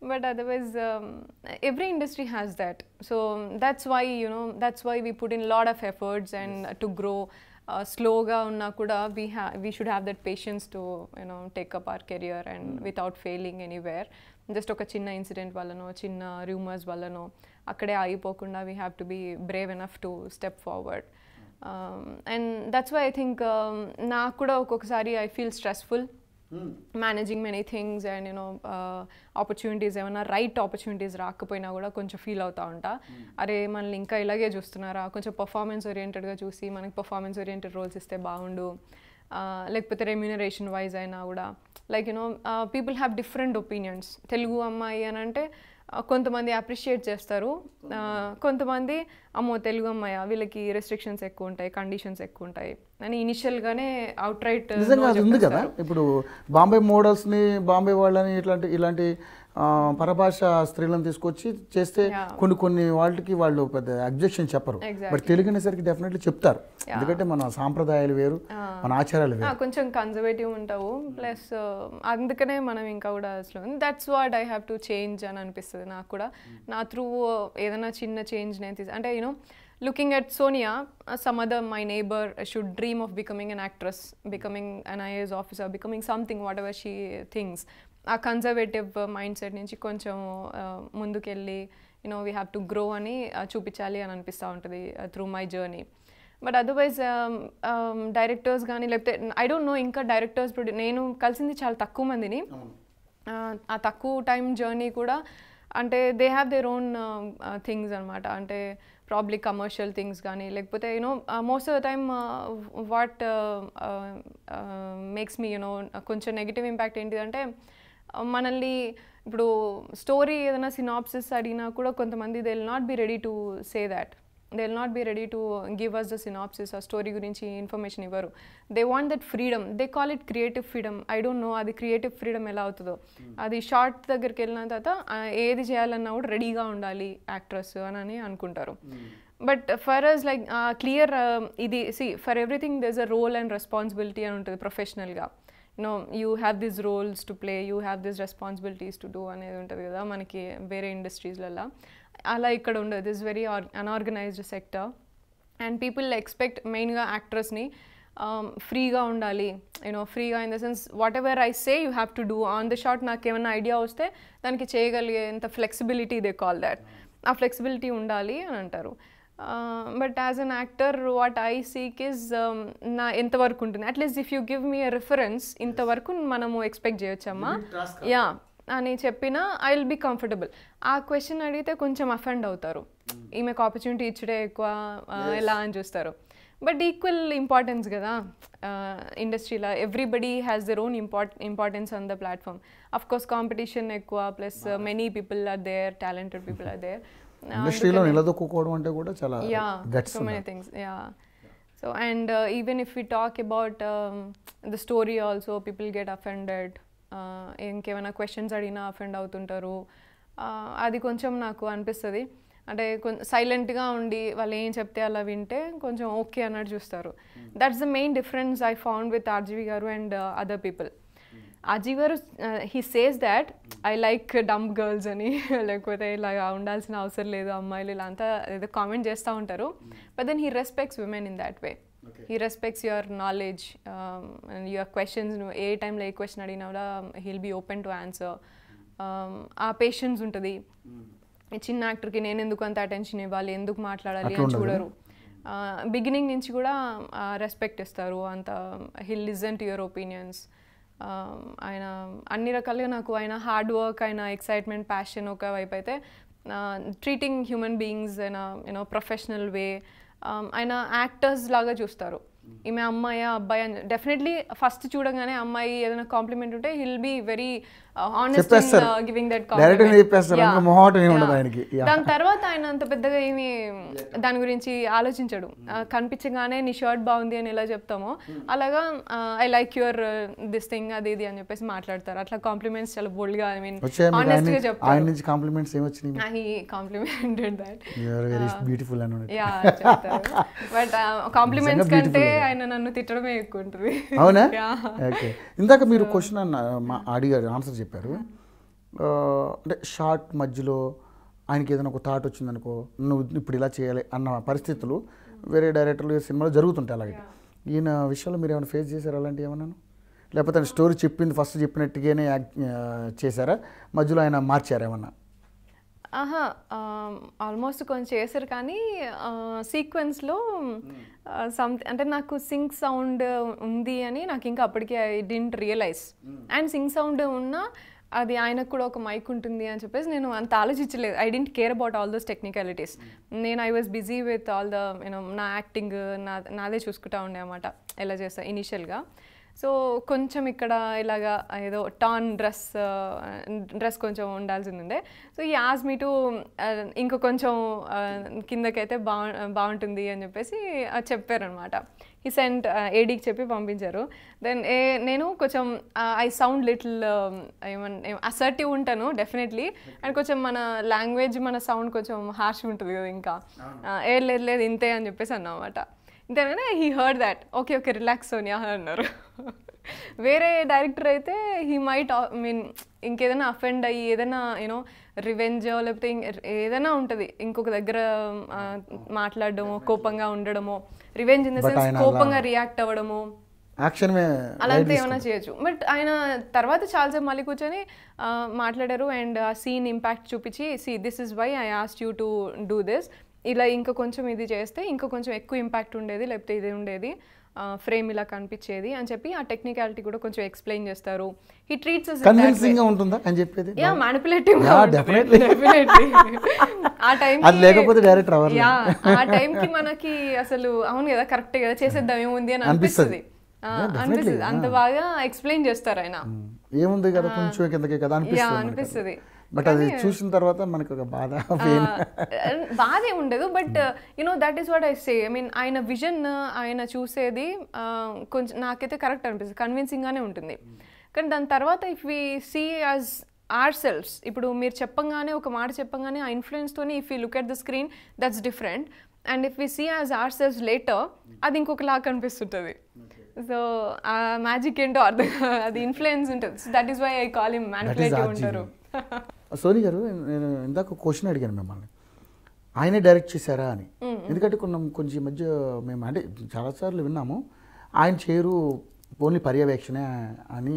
but otherwise um, every industry has that so um, that's why you know that's why we put in a lot of efforts and to grow uh, slow unna kuda we have we should have that patience to you know take up our career and hmm. without failing anywhere just oka chinna incident valano chinna rumors akada valano akade kunda we have to be brave enough to step forward hmm. um, and that's why i think um, na kuda i feel stressful managing many things and you know opportunities ఏమైనా right opportunities రాకపోయినా కూడా కొంచెం feel అవుతూ ఉంటా hmm. అరే మనల్ని ఇంకా ఇలాగే చూస్తున్నారా కొంచెం పర్ఫార్మెన్స్ ఓరియంటెడ్గా చూసి మనకి పర్ఫార్మెన్స్ ఓరియంటెడ్ రోల్స్ ఇస్తే బాగుండు లేకపోతే రెమ్యూనరేషన్ వైజ్ అయినా కూడా like you know people have different opinions Telugu అమ్మాయి అని అంటే కొంతమంది అప్రిషియేట్ చేస్తారు కొంతమంది అమ్మో తెలుగు అమ్మాయ వీళ్ళకి రెస్ట్రిక్షన్స్ ఎక్కువ ఉంటాయి కండిషన్స్ ఎక్కువ ఉంటాయి అని ఇనిషియల్గానే అవుట్ రైట్ ఉంది కదా ఇప్పుడు బాంబే మోడల్స్ని బాంబే వాళ్ళని ఇట్లాంటి ఇలాంటి పరభాష స్త్రీలను తీసుకొచ్చి చేస్తే కొన్ని కొన్ని వాళ్ళకి వాళ్ళు పెద్ద అబ్జెక్షన్ చెప్పరు బట్ తెలుగు అనేసరికి డెఫినెట్లీ చెప్తారు ఎందుకంటే మన సాంప్రదాయాలు వేరు మన ఆచారాలు వేరు కొంచెం కన్జర్వేటివ్ ఉంటావు ప్లస్ అందుకనే మనం ఇంకా కూడా అసలు that's what I have to change అని అనిపిస్తుంది నాకు కూడా hmm. నా త్రూ ఏదైనా చిన్న చేంజ్ నేను తీసు అంటే you know looking at Sonia some other my neighbour should dream of becoming an actress becoming an IAS officer becoming something whatever she things ఆ కన్జర్వేటివ్ మైండ్ సెట్ నుంచి కొంచెం ముందుకెళ్ళి you know we have to grow అని చూపించాలి అని అనిపిస్తూ ఉంటుంది through my journey but otherwise directors కానీ లేకపోతే ఐ డోంట్ నో ఇంకా డైరెక్టర్స్ నేను కలిసింది చాలా తక్కువ మందిని ఆ తక్కువ టైం జర్నీ కూడా అంటే they have their own things అనమాట అంటే ప్రాబ్లీ కమర్షియల్ థింగ్స్ కానీ లేకపోతే you know most of the time what makes me you know కొంచెం నెగిటివ్ ఇంపాక్ట్ ఏంటిదంటే అంటే మనల్ని ఇప్పుడు స్టోరీ ఏదైనా సినాప్సిస్ అడిగినా కూడా కొంతమంది they will not be ready to say that they will not be ready to give us the synopsis ఆ స్టోరీ గురించి ఇన్ఫర్మేషన్ ఇవ్వరు they want that freedom they call it creative freedom I don't know అది creative freedom ఎలా అవుతుందో hmm. అది short దగ్గరికి వెళ్ళిన తర్వాత ఏది చేయాలన్నా కూడా రెడీగా ఉండాలి యాక్ట్రెస్ hmm. అని అనుకుంటారు but for us like clear ఇది see for everything there's a role and responsibility అని ఉంటుంది ప్రొఫెషనల్గా no you have this roles to play you have this responsibilities to do అనేది ఉంటుంది కదా మనకి వేరే ఇండస్ట్రీస్లలో అలా ఇక్కడ ఉండదు this very are unorganised sector and people expect మెయిన్గా యాక్ట్రస్ని ఫ్రీగా ఉండాలి యూనో ఫ్రీగా in the sense whatever I say you have to do on the short నాకు ఏమైనా ఐడియా వస్తే దానికి చేయగలిగేంత ఫ్లెక్సిబిలిటీ దే కాల్ దాట్ ఆ ఫ్లెక్సిబిలిటీ ఉండాలి అని అంటారు but as an actor what I seek is నా ఎంతవరకు ఉంటుంది at least if you give me reference ఇంతవరకు మనము ఎక్స్పెక్ట్ చేయొచ్చమ్మా యా అని చెప్పినా ఐ విల్ బీ కంఫర్టబుల్ ఆ క్వశ్చన్ అడిగితే కొంచెం అఫెండ్ అవుతారు hmm. ఈమెకు ఆపర్చునిటీ ఇచ్చడే ఎక్కువ ఎలా అని చూస్తారు బట్ ఈక్వల్ ఇంపార్టెన్స్ కదా ఇండస్ట్రీలో everybody has their own import importance on the platform of course competition ఎక్కువ plus many people are there talented people are there ఇండస్ట్రీలో నిలదొక్కుకోవడం అంటే కూడా చాలా guts so many things yeah so and even if we talk about the story also people get offended ఇంకేమైనా questions అడిగినా offend అవుతుంటారు uh, అది కొంచెం నాకు అనిపిస్తుంది అంటే కొంచెం సైలెంట్గా ఉండి వాళ్ళు ఏం చెప్తే అలా వింటే కొంచెం ఓకే అన్నట్టు చూస్తారు that's the main difference I found with RGV గారు and other people however he says that I like dumb girls అని లేకపోతే ఇలా ఉండాల్సిన అవసరం లేదు అమ్మాయిలు ఇలా అంతా ఏదో కామెంట్ చేస్తూ ఉంటారు but then he respects women in that way he respects your knowledge your questions నువ్వు ఏ టైంలో ఏ క్వశ్చన్ అడిగినా కూడా he'll be open to answer ఆ పేషెన్స్ ఉంటుంది hmm. చిన్న యాక్టర్కి నేను ఎందుకు అంత అటెన్షన్ ఇవ్వాలి ఎందుకు మాట్లాడాలి అని చూడరు బిగినింగ్ నుంచి కూడా రెస్పెక్ట్ ఇస్తారు అంత he listen to your opinions ఆయన అన్ని రకాలుగా నాకు ఆయన హార్డ్ వర్క్ ఆయన ఎక్సైట్మెంట్ ప్యాషన్ ఒకవైపు అయితే treating human beings in you know professional way ఆయన యాక్టర్స్ లాగా చూస్తారు ఈమె అమ్మాయి అబ్బాయి అని డెఫినెట్లీ ఫస్ట్ చూడగానే అమ్మాయి ఏదైనా కాంప్లిమెంట్ ఉంటే he'll be very Uh, uh, దాని తర్వాత ఆయన అంత పెద్దగా ఏమి దాని గురించి ఆలోచించడు hmm. uh, కనిపించగానే నీ షర్ట్ బాగుంది అని ఎలా చెప్తామో hmm. అలాగా I like your this thing అది ఇది అని చెప్పేసి మాట్లాడతారు అట్లా కాంప్లిమెంట్స్ చాలా బోల్డ్ గా ఐ మీన్ ఆనెస్ట్ గా చెప్తారు ఆయన నుంచి కాంప్లిమెంట్స్ ఏం వచ్చినాయి బ్యూటిఫుల్ బట్ కాంప్లిమెంట్స్ కంటే ఆయన నన్ను తిట్టడమే ఎక్కువ ఉంటుంది అవునా ఓకే ఇందాక మీరు క్వశ్చన్ hmm. అడిగారు ఆన్సర్ చెప్పారు చెప్పారు అంటే షార్ట్ మధ్యలో ఆయనకి ఏదైనా ఒక థాట్ వచ్చిందనుకో నువ్వు ఇప్పుడు ఇలా చేయాలి అన్న పరిస్థితులు వేరే డైరెక్టర్లు సినిమాలు జరుగుతుంటాయి అలాగే ఈయన విషయాలు మీరు ఏమైనా ఫేస్ చేశారు అలాంటివి ఏమన్నాను లేకపోతే ఆయన స్టోరీ చెప్పింది ఫస్ట్ చెప్పినట్టుగానే యాక్ట్ చేశారా మధ్యలో ఆయన మార్చారేమన్నా ఆహా ఆల్మోస్ట్ కొంచెం చేశారు కానీ సీక్వెన్స్లో సంథింగ్ hmm. అంటే నాకు సింక్ సౌండ్ ఉంది అని నాకు ఇంకా అప్పటికే I didn't realise and sync sound ఉన్నా అది ఆయనకు కూడా ఒక మైక్ ఉంటుంది అని చెప్పేసి నేను అంత ఆలోచించలేదు I didn't care about all those technicalities నేను I was busy with all the you know నా యాక్టింగ్ నా నాదే చూసుకుంటా ఉండే అనమాట ఎలా చేస్తా ఇనిషియల్గా సో కొంచెం ఇక్కడ ఇలాగా ఏదో టాన్ డ్రెస్ డ్రెస్ కొంచెం ఉండాల్సింది ఉండే సో ఈ యాజ్ మీ టు ఇంకా కొంచెం కిందకైతే బా బాగుంటుంది అని చెప్పేసి చెప్పారనమాట ఈ సెంట్ ఏడీకి చెప్పి పంపించారు దెన్ ఏ నేను కొంచెం ఐ సౌండ్ లిటిల్ ఏమన్నా అసర్టివ్ ఉంటాను డెఫినెట్లీ అండ్ కొంచెం మన లాంగ్వేజ్ మన సౌండ్ కొంచెం హార్ష్ ఉంటుంది కదా ఇంకా ఏ లేదు లేదు ఇంతే అని చెప్పేసి అన్నమాట then he heard that okay okay relax Sonia అన్నారు వేరే డైరెక్టర్ అయితే హీ మైట్ మీన్ ఇంకేదైనా అఫెండ్ అయ్యి ఏదైనా యూనో రివెంజ్ లేకపోతే ఏదైనా ఉంటుంది ఇంకొక దగ్గర మాట్లాడడము కోపంగా ఉండడము రివెంజ్ ఇన్ ద సెన్స్ కోపంగా రియాక్ట్ అవ్వడము యాక్షన్ అలాంటి ఏమైనా చేయొచ్చు బట్ ఆయన తర్వాత చాలాసేపు మళ్ళీ కూర్చొని మాట్లాడారు అండ్ ఆ సీన్ ఇంపాక్ట్ చూపించి see this is why I asked you to do this ఇలా ఇంకా కొంచెం ఇది చేస్తే ఇంకా కొంచెం ఎక్కువ ఇంపాక్ట్ ఉండేది లేకపోతే ఇది ఉండేది ఫ్రేమ్ ఇలా కనిపించేది అని చెప్పి ఆ టెక్నికాలిటీ కూడా కొంచెం ఎక్స్ప్లెయిన్ చేస్తారు హీ ట్రీట్స్ కన్విన్సింగ్ గా ఉంటుందా అని చెప్పేది యా మానిపులేటివ్ డెఫినెట్లీ ఆ టైం అది లేకపోతే డైరెక్ట్ అవర్ యా ఆ టైం కి మనకి అసలు అవును కదా కరెక్ట్ కదా చేసేద్దాం ఏముంది అని అనిపిస్తుంది అనిపిస్తుంది అంత బాగా ఎక్స్ప్లెయిన్ చేస్తారు ఆయన ఏముంది కదా కొంచెం కదా అనిపిస్తుంది బట్ అది చూసిన తర్వాత మనకు ఒక బాధ బాధే ఉండదు but you know that is what I say I mean ఆయన విజన్ ఆయన చూసేది కొంచెం నాకైతే కరెక్ట్ అనిపిస్తుంది కన్విన్సింగ్గానే ఉంటుంది hmm. కానీ దాని తర్వాత if we see as ourselves ఇప్పుడు మీరు చెప్పంగానే ఒక మాట చెప్పంగానే ఆ ఇన్ఫ్లుయెన్స్తోనే if you look at the screen that's different and if we see as ourselves later అది ఇంకొకలా కనిపిస్తుంటుంది సో ఆ మ్యాజిక్ ఏంటో అర్థం అది ఇన్ఫ్లుయెన్స్ ఉంటుంది that is why I call him manipulative ఉంటారు సోని గారు నేను ఇందాక క్వశ్చన్ అడిగాను మిమ్మల్ని ఆయనే డైరెక్ట్ చేశారా అని ఎందుకంటే కొంచెం కొంచెం మధ్య మేము అంటే చాలాసార్లు విన్నాము ఆయన చేరు ఓన్లీ పర్యవేక్షణ అని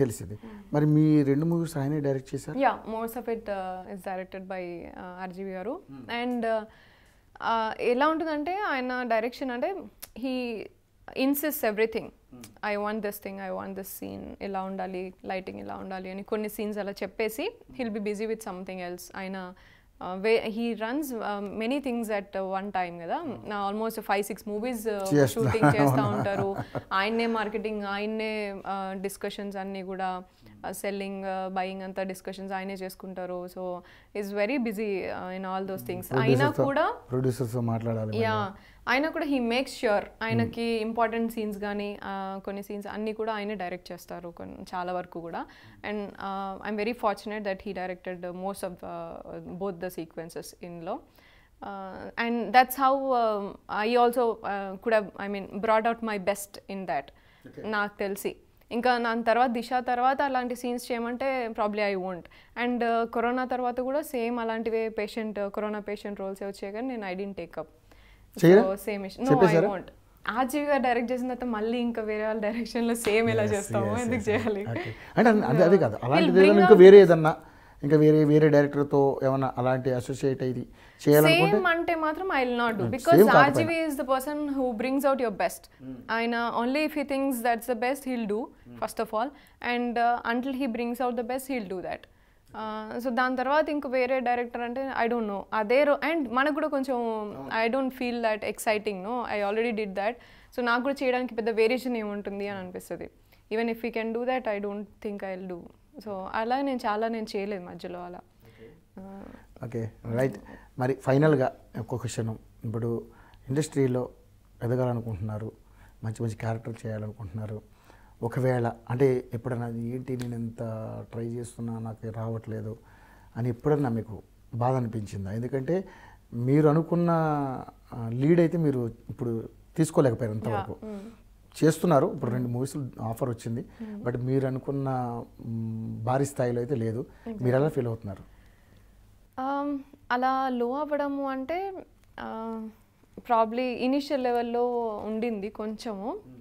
తెలిసింది మరి మీ రెండు మూవీస్ ఆయనే డైరెక్ట్ చేశారు yeah most of it is directed by RGV గారు అండ్ uh, uh, ఎలా ఉంటుందంటే ఆయన డైరెక్షన్ అంటే he insists everything I want this thing I want this scene ఇలా ఉండాలి లైటింగ్ ఇలా ఉండాలి అని కొన్ని సీన్స్ అలా చెప్పేసి he'll be busy with something else ఆయన way he runs many things at one time కదా almost five six movies shooting చేస్తూ ఉంటారు ఆయన్నే మార్కెటింగ్ ఆయన్నే డిస్కషన్స్ uh, అన్నీ కూడా సెల్లింగ్ బయింగ్ అంతా డిస్కషన్స్ ఆయనే చేసుకుంటారు so is very busy in all those things అయినా కూడా ప్రొడ్యూసర్స్ మాట్లాడాలి యా అయినా కూడా హీ మేక్స్ ష్యూర్ ఆయనకి ఇంపార్టెంట్ సీన్స్ కానీ కొన్ని సీన్స్ అన్నీ కూడా ఆయనే డైరెక్ట్ చేస్తారు చాలా వరకు కూడా and I'm very fortunate that he directed most of both the sequences ఇన్లో and that's how I also could I mean brought out my best in that నాకు తెలిసి ఇంకా నా తర్వాత దిశ తర్వాత అలాంటి సీన్స్ చేయమంటే probably I won't and corona తర్వాత కూడా సేమ్ అలాంటివే పేషెంట్ కరోనా పేషెంట్ రోల్స్ వచ్చాయి కానీ నేను I didn't take up same no I won't RGV గారు డైరెక్ట్ చేసిన తర్వాత మళ్ళీ ఇంకా వేరే వాళ్ళ డైరెక్షన్ లో సేమ్ ఎలా చేస్తాము ఎందుకు చేయాలి అంటే అదే అదే కాదు అలాంటి ఇంకా వేరే ఏదన్నా ఇంకా వేరే వేరే డైరెక్టర్తో ఏమన్నా అలాంటి అసోసియేట్ అయ్యి సేమ్ అంటే మాత్రం I will not do because Rajiv is the person who brings out your best ఆయన only if he things that's the best he'll do first of all and until he brings out the best he'll do that so దాని తర్వాత ఇంక వేరే director అంటే I don't no అదే రో and మనకు కూడా కొంచెం I don't feel that exciting no I already did that so నాకు కూడా చేయడానికి పెద్ద వేరియేషన్ ఏముంటుంది అని అనిపిస్తుంది even if you can do that I don't think I will do so అలా నేను చాలా నేను చేయలేదు మధ్యలో అలా uh, ఓకే రైట్ మరి ఫైనల్గా ఒక క్వశ్చన్ ఇప్పుడు ఇండస్ట్రీలో ఎదగాలనుకుంటున్నారు మంచి మంచి క్యారెక్టర్ చేయాలనుకుంటున్నారు ఒకవేళ అంటే ఎప్పుడన్నా ఏంటి నేను ఎంత ట్రై చేస్తున్నా నాకు రావట్లేదు అని ఎప్పుడన్నా మీకు బాధ అనిపించిందా ఎందుకంటే మీరు అనుకున్న లీడ్ అయితే మీరు ఇప్పుడు తీసుకోలేకపోయారు అంతవరకు mm. చేస్తున్నారు ఇప్పుడు రెండు మూవీస్ ఆఫర్ వచ్చింది mm. బట్ మీరు అనుకున్న భారీ స్థాయిలో అయితే లేదు మీరు ఎలా ఫీల్ అవుతున్నారు అలా లో అవ్వడము అంటే ప్రాబ్లీ ఇనిషియల్ లెవెల్లో ఉండింది కొంచెము hmm.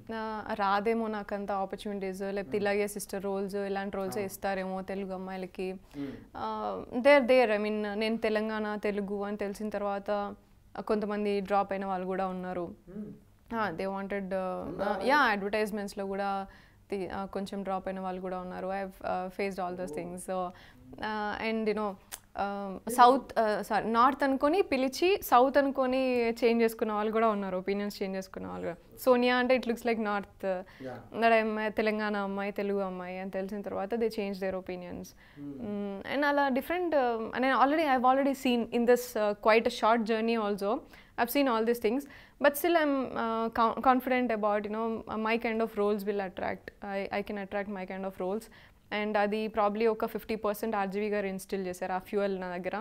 రాదేమో నాకు అంత ఆపర్చునిటీస్ లేకపోతే hmm. ఇలాగే సిస్టర్ రోల్స్ ఇలాంటి రోల్స్ hmm. ఇస్తారేమో తెలుగు అమ్మాయిలకి దేర్ దేర్ ఐ మీన్ నేను తెలంగాణ తెలుగు అని తెలిసిన తర్వాత కొంతమంది డ్రాప్ అయిన వాళ్ళు కూడా ఉన్నారు దే వాంటెడ్ యా అడ్వర్టైజ్మెంట్స్లో కూడా కొంచెం డ్రాప్ అయిన వాళ్ళు కూడా ఉన్నారు I faced all those things and you know south sorry north అనుకొని పిలిచి సౌత్ అనుకొని చేంజ్ చేసుకున్న వాళ్ళు కూడా ఉన్నారు ఒపీనియన్స్ చేంజ్ చేసుకున్న వాళ్ళు కూడా సోనియా అంటే ఇట్ లుక్స్ లైక్ నార్త్ అమ్మాయి తెలంగాణ అమ్మాయి తెలుగు అమ్మాయి అని తెలిసిన తర్వాత they change their opinions and అలా డిఫరెంట్ నేను already I already seen in this quite a short journey also I've seen all these things but still I'm confident about about you know my roles of roles will I I, I can attract my kind and అది probably ఒక fifty percent RGV గారు instill చేశారు ఆ fuel నా దగ్గర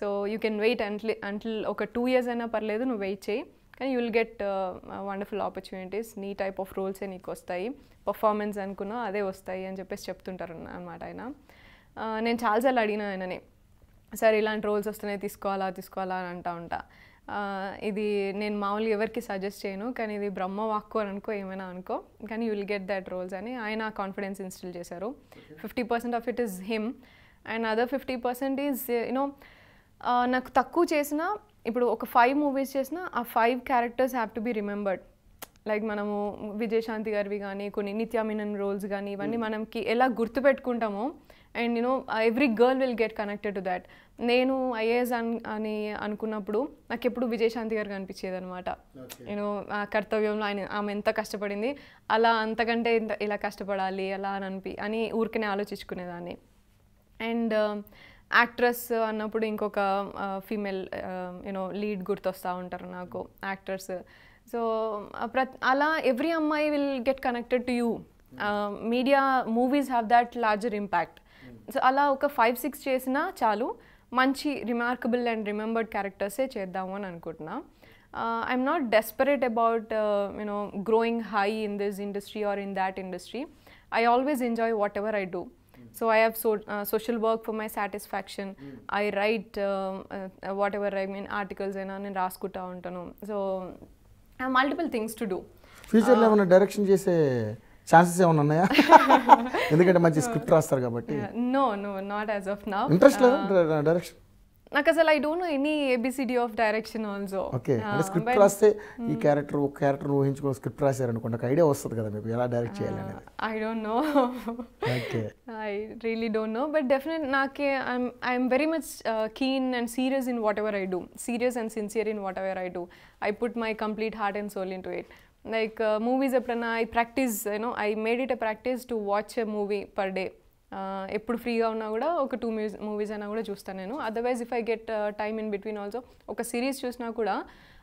so you can wait until until ఒక two years అయినా పర్లేదు నువ్వు వెయిట్ చేయి కానీ you will get wonderful opportunities నీ టైప్ ఆఫ్ రోల్సే నీకు వస్తాయి పర్ఫార్మెన్స్ అనుకున్నా అదే వస్తాయి అని చెప్పేసి చెప్తుంటారు అనమాట ఆయన uh, నేను చాలాసార్లు అడిగిన ఆయనని సరే ఇలాంటి రోల్స్ వస్తున్నాయి తీసుకోవాలా తీసుకోవాలా అని అంటా ఉంటా ఇది నేను మామూలుగా ఎవరికి సజెస్ట్ చేయను కానీ ఇది బ్రహ్మ వాక్కు అని అనుకో ఏమైనా అనుకో కానీ you will get that roles అని ఆయన కాన్ఫిడెన్స్ ఇన్స్టిల్ చేశారు fifty percent of it is him and other fifty percent is you know నాకు తక్కువ చేసిన ఇప్పుడు ఒక ఫైవ్ మూవీస్ చేసిన ఆ five characters have to be remembered like మనము విజయశాంతి గారివి కానీ కొన్ని నిత్యామినన్ రోల్స్ కానీ ఇవన్నీ hmm. మనకి ఎలా గుర్తుపెట్టుకుంటామో and you know every girl will get connected to that నేను ఐఏఎస్ అని అనుకున్నప్పుడు నాకు ఎప్పుడు విజయశాంతి గారు కనిపించేది అనమాట నేను ఆ కర్తవ్యంలో ఆయన ఆమె ఎంత కష్టపడింది అలా అంతకంటే ఇంత ఇలా కష్టపడాలి అలా అని అనిపి అని ఊరికనే ఆలోచించుకునేదాన్ని అండ్ um, యాక్ట్రస్ అన్నప్పుడు ఇంకొక ఫీమేల్ యూనో లీడ్ గుర్తొస్తూ ఉంటారు నాకు యాక్టర్స్ సో ప్రతి అలా ఎవ్రీ అమ్మాయి will get connected to you media movies have that larger impact so అలా ఒక ఫైవ్ సిక్స్ చేసినా చాలు మంచి రిమార్కబుల్ అండ్ రిమెంబర్డ్ క్యారెక్టర్సే చేద్దాము అని అనుకుంటున్నా I'm not desperate about you know growing high in this industry or in that industry I always enjoy whatever I do so I have so social work for my satisfaction I write whatever I mean articles అయినా నేను రాసుకుంటా ఉంటాను so I multiple things to do ఫ్యూచర్లో ఏమైనా direction చేసే chances ఏమైనా ఉన్నాయా ఎందుకంటే మంచి స్క్రిప్ట్ రాస్తారు కాబట్టి no no not as of now interest లేదు డైరెక్షన్ నాకు అసలు I don't know any ABCD of direction also okay అంటే స్క్రిప్ట్ రాస్తే ఈ క్యారెక్టర్ hmm. ఒక క్యారెక్టర్ ఊహించుకొని స్క్రిప్ట్ రాశారనుకోండి ఒక ఐడియా వస్తుంది కదా మీకు ఎలా డైరెక్ట్ చేయాలని I don't know okay I really don't know but definite నాకే I'm very much keen and serious in whatever I do serious and sincere in whatever I do I put my complete heart and soul into it like movies ఎప్పుడైనా I practice you know I made it a practice to watch a movie per day ఎప్పుడు ఫ్రీగా ఉన్నా కూడా ఒక two muse movies అయినా కూడా చూస్తాను నేను otherwise if I get time in between also ఒక సిరీస్ చూసినా కూడా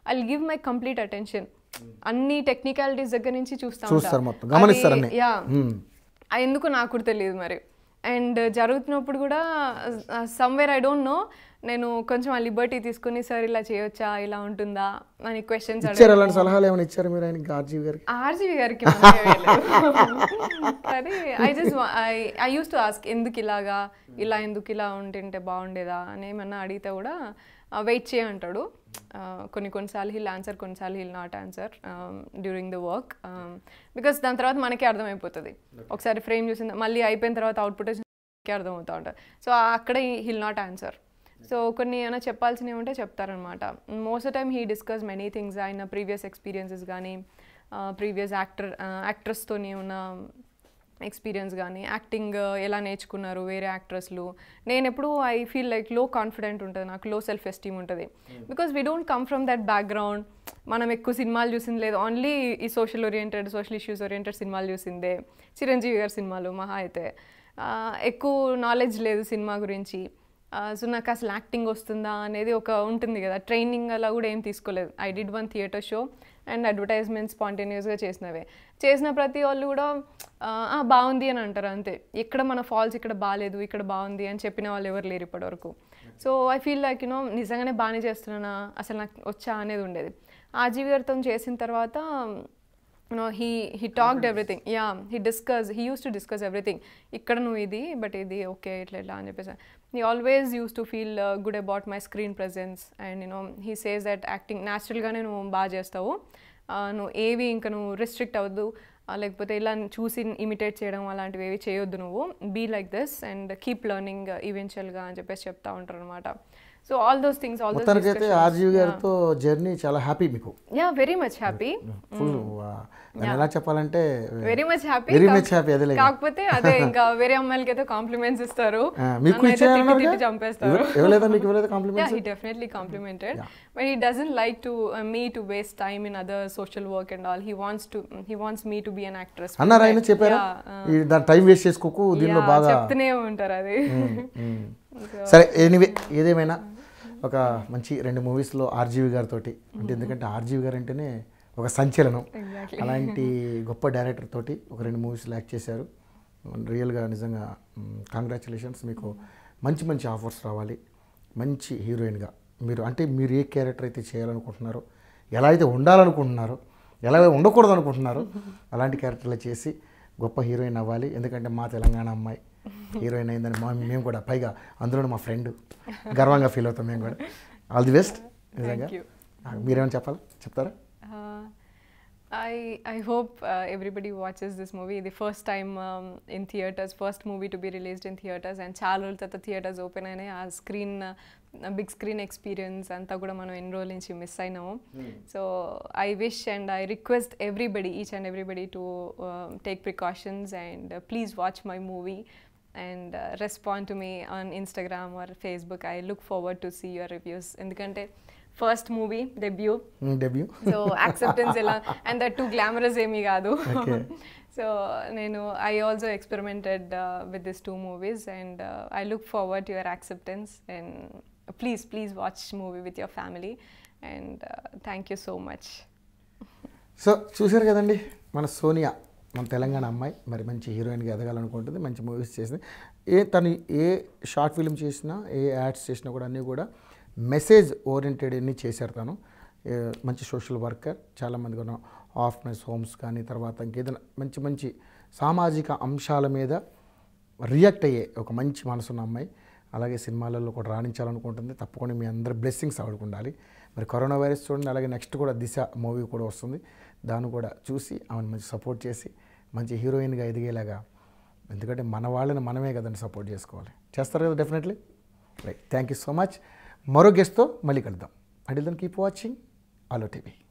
I give my complete attention అన్ని టెక్నికాలిటీస్ దగ్గర నుంచి చూస్తాను యా ఎందుకు నాకు తెలియదు మరి అండ్ జరుగుతున్నప్పుడు కూడా సమ్వేర్ ఐ డోంట్ నో నేను కొంచెం ఆ లిబర్టీ తీసుకుని సార్ ఇలా చేయొచ్చా ఇలా ఉంటుందా అని క్వశ్చన్స్ ఇచ్చారు అలాంటి సలహాలు ఏమైనా ఇచ్చారు మీరు ఆయనకి ఆర్జీవి గారికి ఆర్జీవి గారికి I just I use to ask ఎందుకు ఇలాగా ఇలా ఎందుకు ఇలా ఉంటుంటే బాగుండేదా అని ఏమన్నా అడిగితే కూడా వెయిట్ చేయమంటాడు కొన్ని కొన్నిసార్లు హిల్ ఆన్సర్ కొన్నిసార్లు he'll not answer during the work because దాని తర్వాత మనకే అర్థమైపోతుంది ఒకసారి ఫ్రేమ్ చూసింది మళ్ళీ అయిపోయిన తర్వాత అవుట్పుట్ మనకే అర్థమవుతూ ఉంటుంది సో అక్కడ హిల్ నాట్ ఆన్సర్ సో కొన్ని ఏమైనా చెప్పాల్సినవి ఉంటే చెప్తారనమాట most of time he discuss many things ఆయన ప్రీవియస్ ఎక్స్పీరియన్సెస్ కానీ ప్రీవియస్ యాక్టర్ యాక్ట్రెస్తోని ఉన్న ఎక్స్పీరియన్స్ కానీ యాక్టింగ్ ఎలా నేర్చుకున్నారు వేరే యాక్ట్రెస్లు నేను ఎప్పుడు I feel like low confident ఉంటుంది నాకు లో సెల్ఫ్ ఎస్టీమ్ ఉంటుంది hmm. Because we don't come from that background మనం ఎక్కువ సినిమాలు చూసింది లేదు ఓన్లీ ఈ social oriented social issues oriented సినిమాలు చూసిందే చిరంజీవి గారి సినిమాలు మహా అయితే ఎక్కువ నాలెడ్జ్ లేదు సినిమా గురించి సో నాకు అసలు యాక్టింగ్ వస్తుందా అనేది ఒక ఉంటుంది కదా ట్రైనింగ్ అలా కూడా ఏం తీసుకోలేదు I did one theatre show and advertisements స్పాంటేనియస్గా చేసినవే చేసిన ప్రతి వాళ్ళు కూడా బాగుంది అని అంటారు అంతే ఇక్కడ మన ఫాల్స్ ఇక్కడ బాగాలేదు ఇక్కడ బాగుంది అని చెప్పిన వాళ్ళు ఎవరు లేరు ఇప్పటివరకు so I feel like you know నిజంగానే బాగానే చేస్తున్నానా అసలు నాకు వచ్చా అనేది ఉండేది ఆ చేసిన తర్వాత no he he talked everything yeah he discuss he use to discuss everything ఇక్కడ నువ్వు ఇది బట్ ఇది ఓకే ఇట్లా ఇట్లా అని చెప్పేసి he always used to feel uh, good my screen screen and and you know he says న్యాచురల్గానే నువ్వు బాగా చేస్తావు నువ్వు ఏవి ఇంకా నువ్వు రిస్ట్రిక్ట్ అవ్వద్దు లేకపోతే ఇలా చూసి ఇమిటేట్ చేయడం అలాంటివి ఏవి చేయొద్దు నువ్వు be like this and keep learning ఈవెన్చువల్గా అని చెప్పేసి చెప్తా ఉంటారు అనమాట so all those things all those గారితో జర్నీ చాలా హ్యాపీ మీకు యా వెరీ మచ్ హ్యాపీ ఎలా చెప్పాలంటే very much happy very much happy అదే కాకపోతే అదే ఇంకా వేరే అమ్మాయిలకి అయితే కాంప్లిమెంట్స్ ఇస్తారు మీకు చంపేస్తారు ఇవ్వలేదా మీకు ఇవ్వలేదు compliments he definitely complimented but he doesn't like to me to waste time in other social work and all he wants to he wants me to be an actress అన్నారు ఆయన చెప్పారా దాని టైం వేస్ట్ చేసుకోకు దీనిలో బాగా చెప్తూనే ఉంటారు అది సరే ఎనీవే ఏదేమైనా ఒక మంచి రెండు మూవీస్లో ఆర్జీవి గారితో అంటే ఎందుకంటే ఆర్జీవి గారు అంటేనే ఒక సంచలనం అలాంటి గొప్ప డైరెక్టర్ తోటి ఒక రెండు మూవీస్ ల్యాక్ చేశారు రియల్గా నిజంగా కంగ్రాచులేషన్స్ మీకు మంచి మంచి ఆఫర్స్ రావాలి మంచి హీరోయిన్గా మీరు అంటే మీరు ఏ క్యారెక్టర్ అయితే చేయాలనుకుంటున్నారో ఎలా అయితే ఉండాలనుకుంటున్నారో ఎలా ఉండకూడదు అనుకుంటున్నారో అలాంటి క్యారెక్టర్లు చేసి గొప్ప హీరోయిన్ అవ్వాలి ఎందుకంటే మా తెలంగాణ అమ్మాయి హీరోయిన్ అయిందని మా మేము కూడా పైగా అందులోనే మా ఫ్రెండ్ గర్వంగా ఫీల్ అవుతాం మేము కూడా ఆల్ ది బెస్ట్ నిజంగా మీరేమైనా చెప్పాలి చెప్తారా Uh, I, I hope uh, everybody watches this movie. The first time um, in theaters, first movie to be released in theaters, and చాలా రోజుల తర్వాత థియేటర్స్ ఓపెన్ అయినాయి ఆ స్క్రీన్ బిగ్ స్క్రీన్ ఎక్స్పీరియన్స్ అంతా కూడా మనం ఎన్ని రోజుల నుంచి మిస్ అయినాము so I wish and I request everybody each and everybody to take precautions and please watch my movie and respond to me on Instagram or Facebook I look forward to see your reviews ఎందుకంటే first movie debut debut so acceptance ఎలా and that too glamorous ఏమీ కాదు so నేను I also experimented with this two movies and I look forward your acceptance and please please watch movie with your family and thank you so much so చూసారు కదండి మన సోనియా మన తెలంగాణ అమ్మాయి మరి మంచి హీరోయిన్గా ఎదగాలనుకుంటుంది మంచి మూవీస్ చేసింది ఏ తను ఏ షార్ట్ ఫిల్మ్ చేసినా ఏ యాడ్స్ చేసినా కూడా అన్నీ కూడా మెసేజ్ ఓరియంటెడ్ అన్ని చేశారు తను మంచి సోషల్ వర్కర్ చాలామంది కూడా ఆఫ్నెస్ హోమ్స్ కానీ తర్వాత ఇంకేదైనా మంచి మంచి సామాజిక అంశాల మీద రియాక్ట్ అయ్యే ఒక మంచి మనసున్న అమ్మాయి అలాగే సినిమాలలో కూడా రాణించాలనుకుంటుంది తప్పకుండా మీ అందరి బ్లెస్సింగ్స్ ఆవిడకు ఉండాలి మరి కరోనా వైరస్ చూడండి అలాగే నెక్స్ట్ కూడా దిశ మూవీ కూడా వస్తుంది దాన్ని కూడా చూసి ఆమెను మంచి సపోర్ట్ చేసి మంచి హీరోయిన్గా ఎదిగేలాగా ఎందుకంటే మన వాళ్ళని మనమే కదండి సపోర్ట్ చేసుకోవాలి చేస్తారు కదా definitely right thank you so much మరో గెస్ట్తో మళ్ళీ కలుద్దాం until then keep watching Aalo TV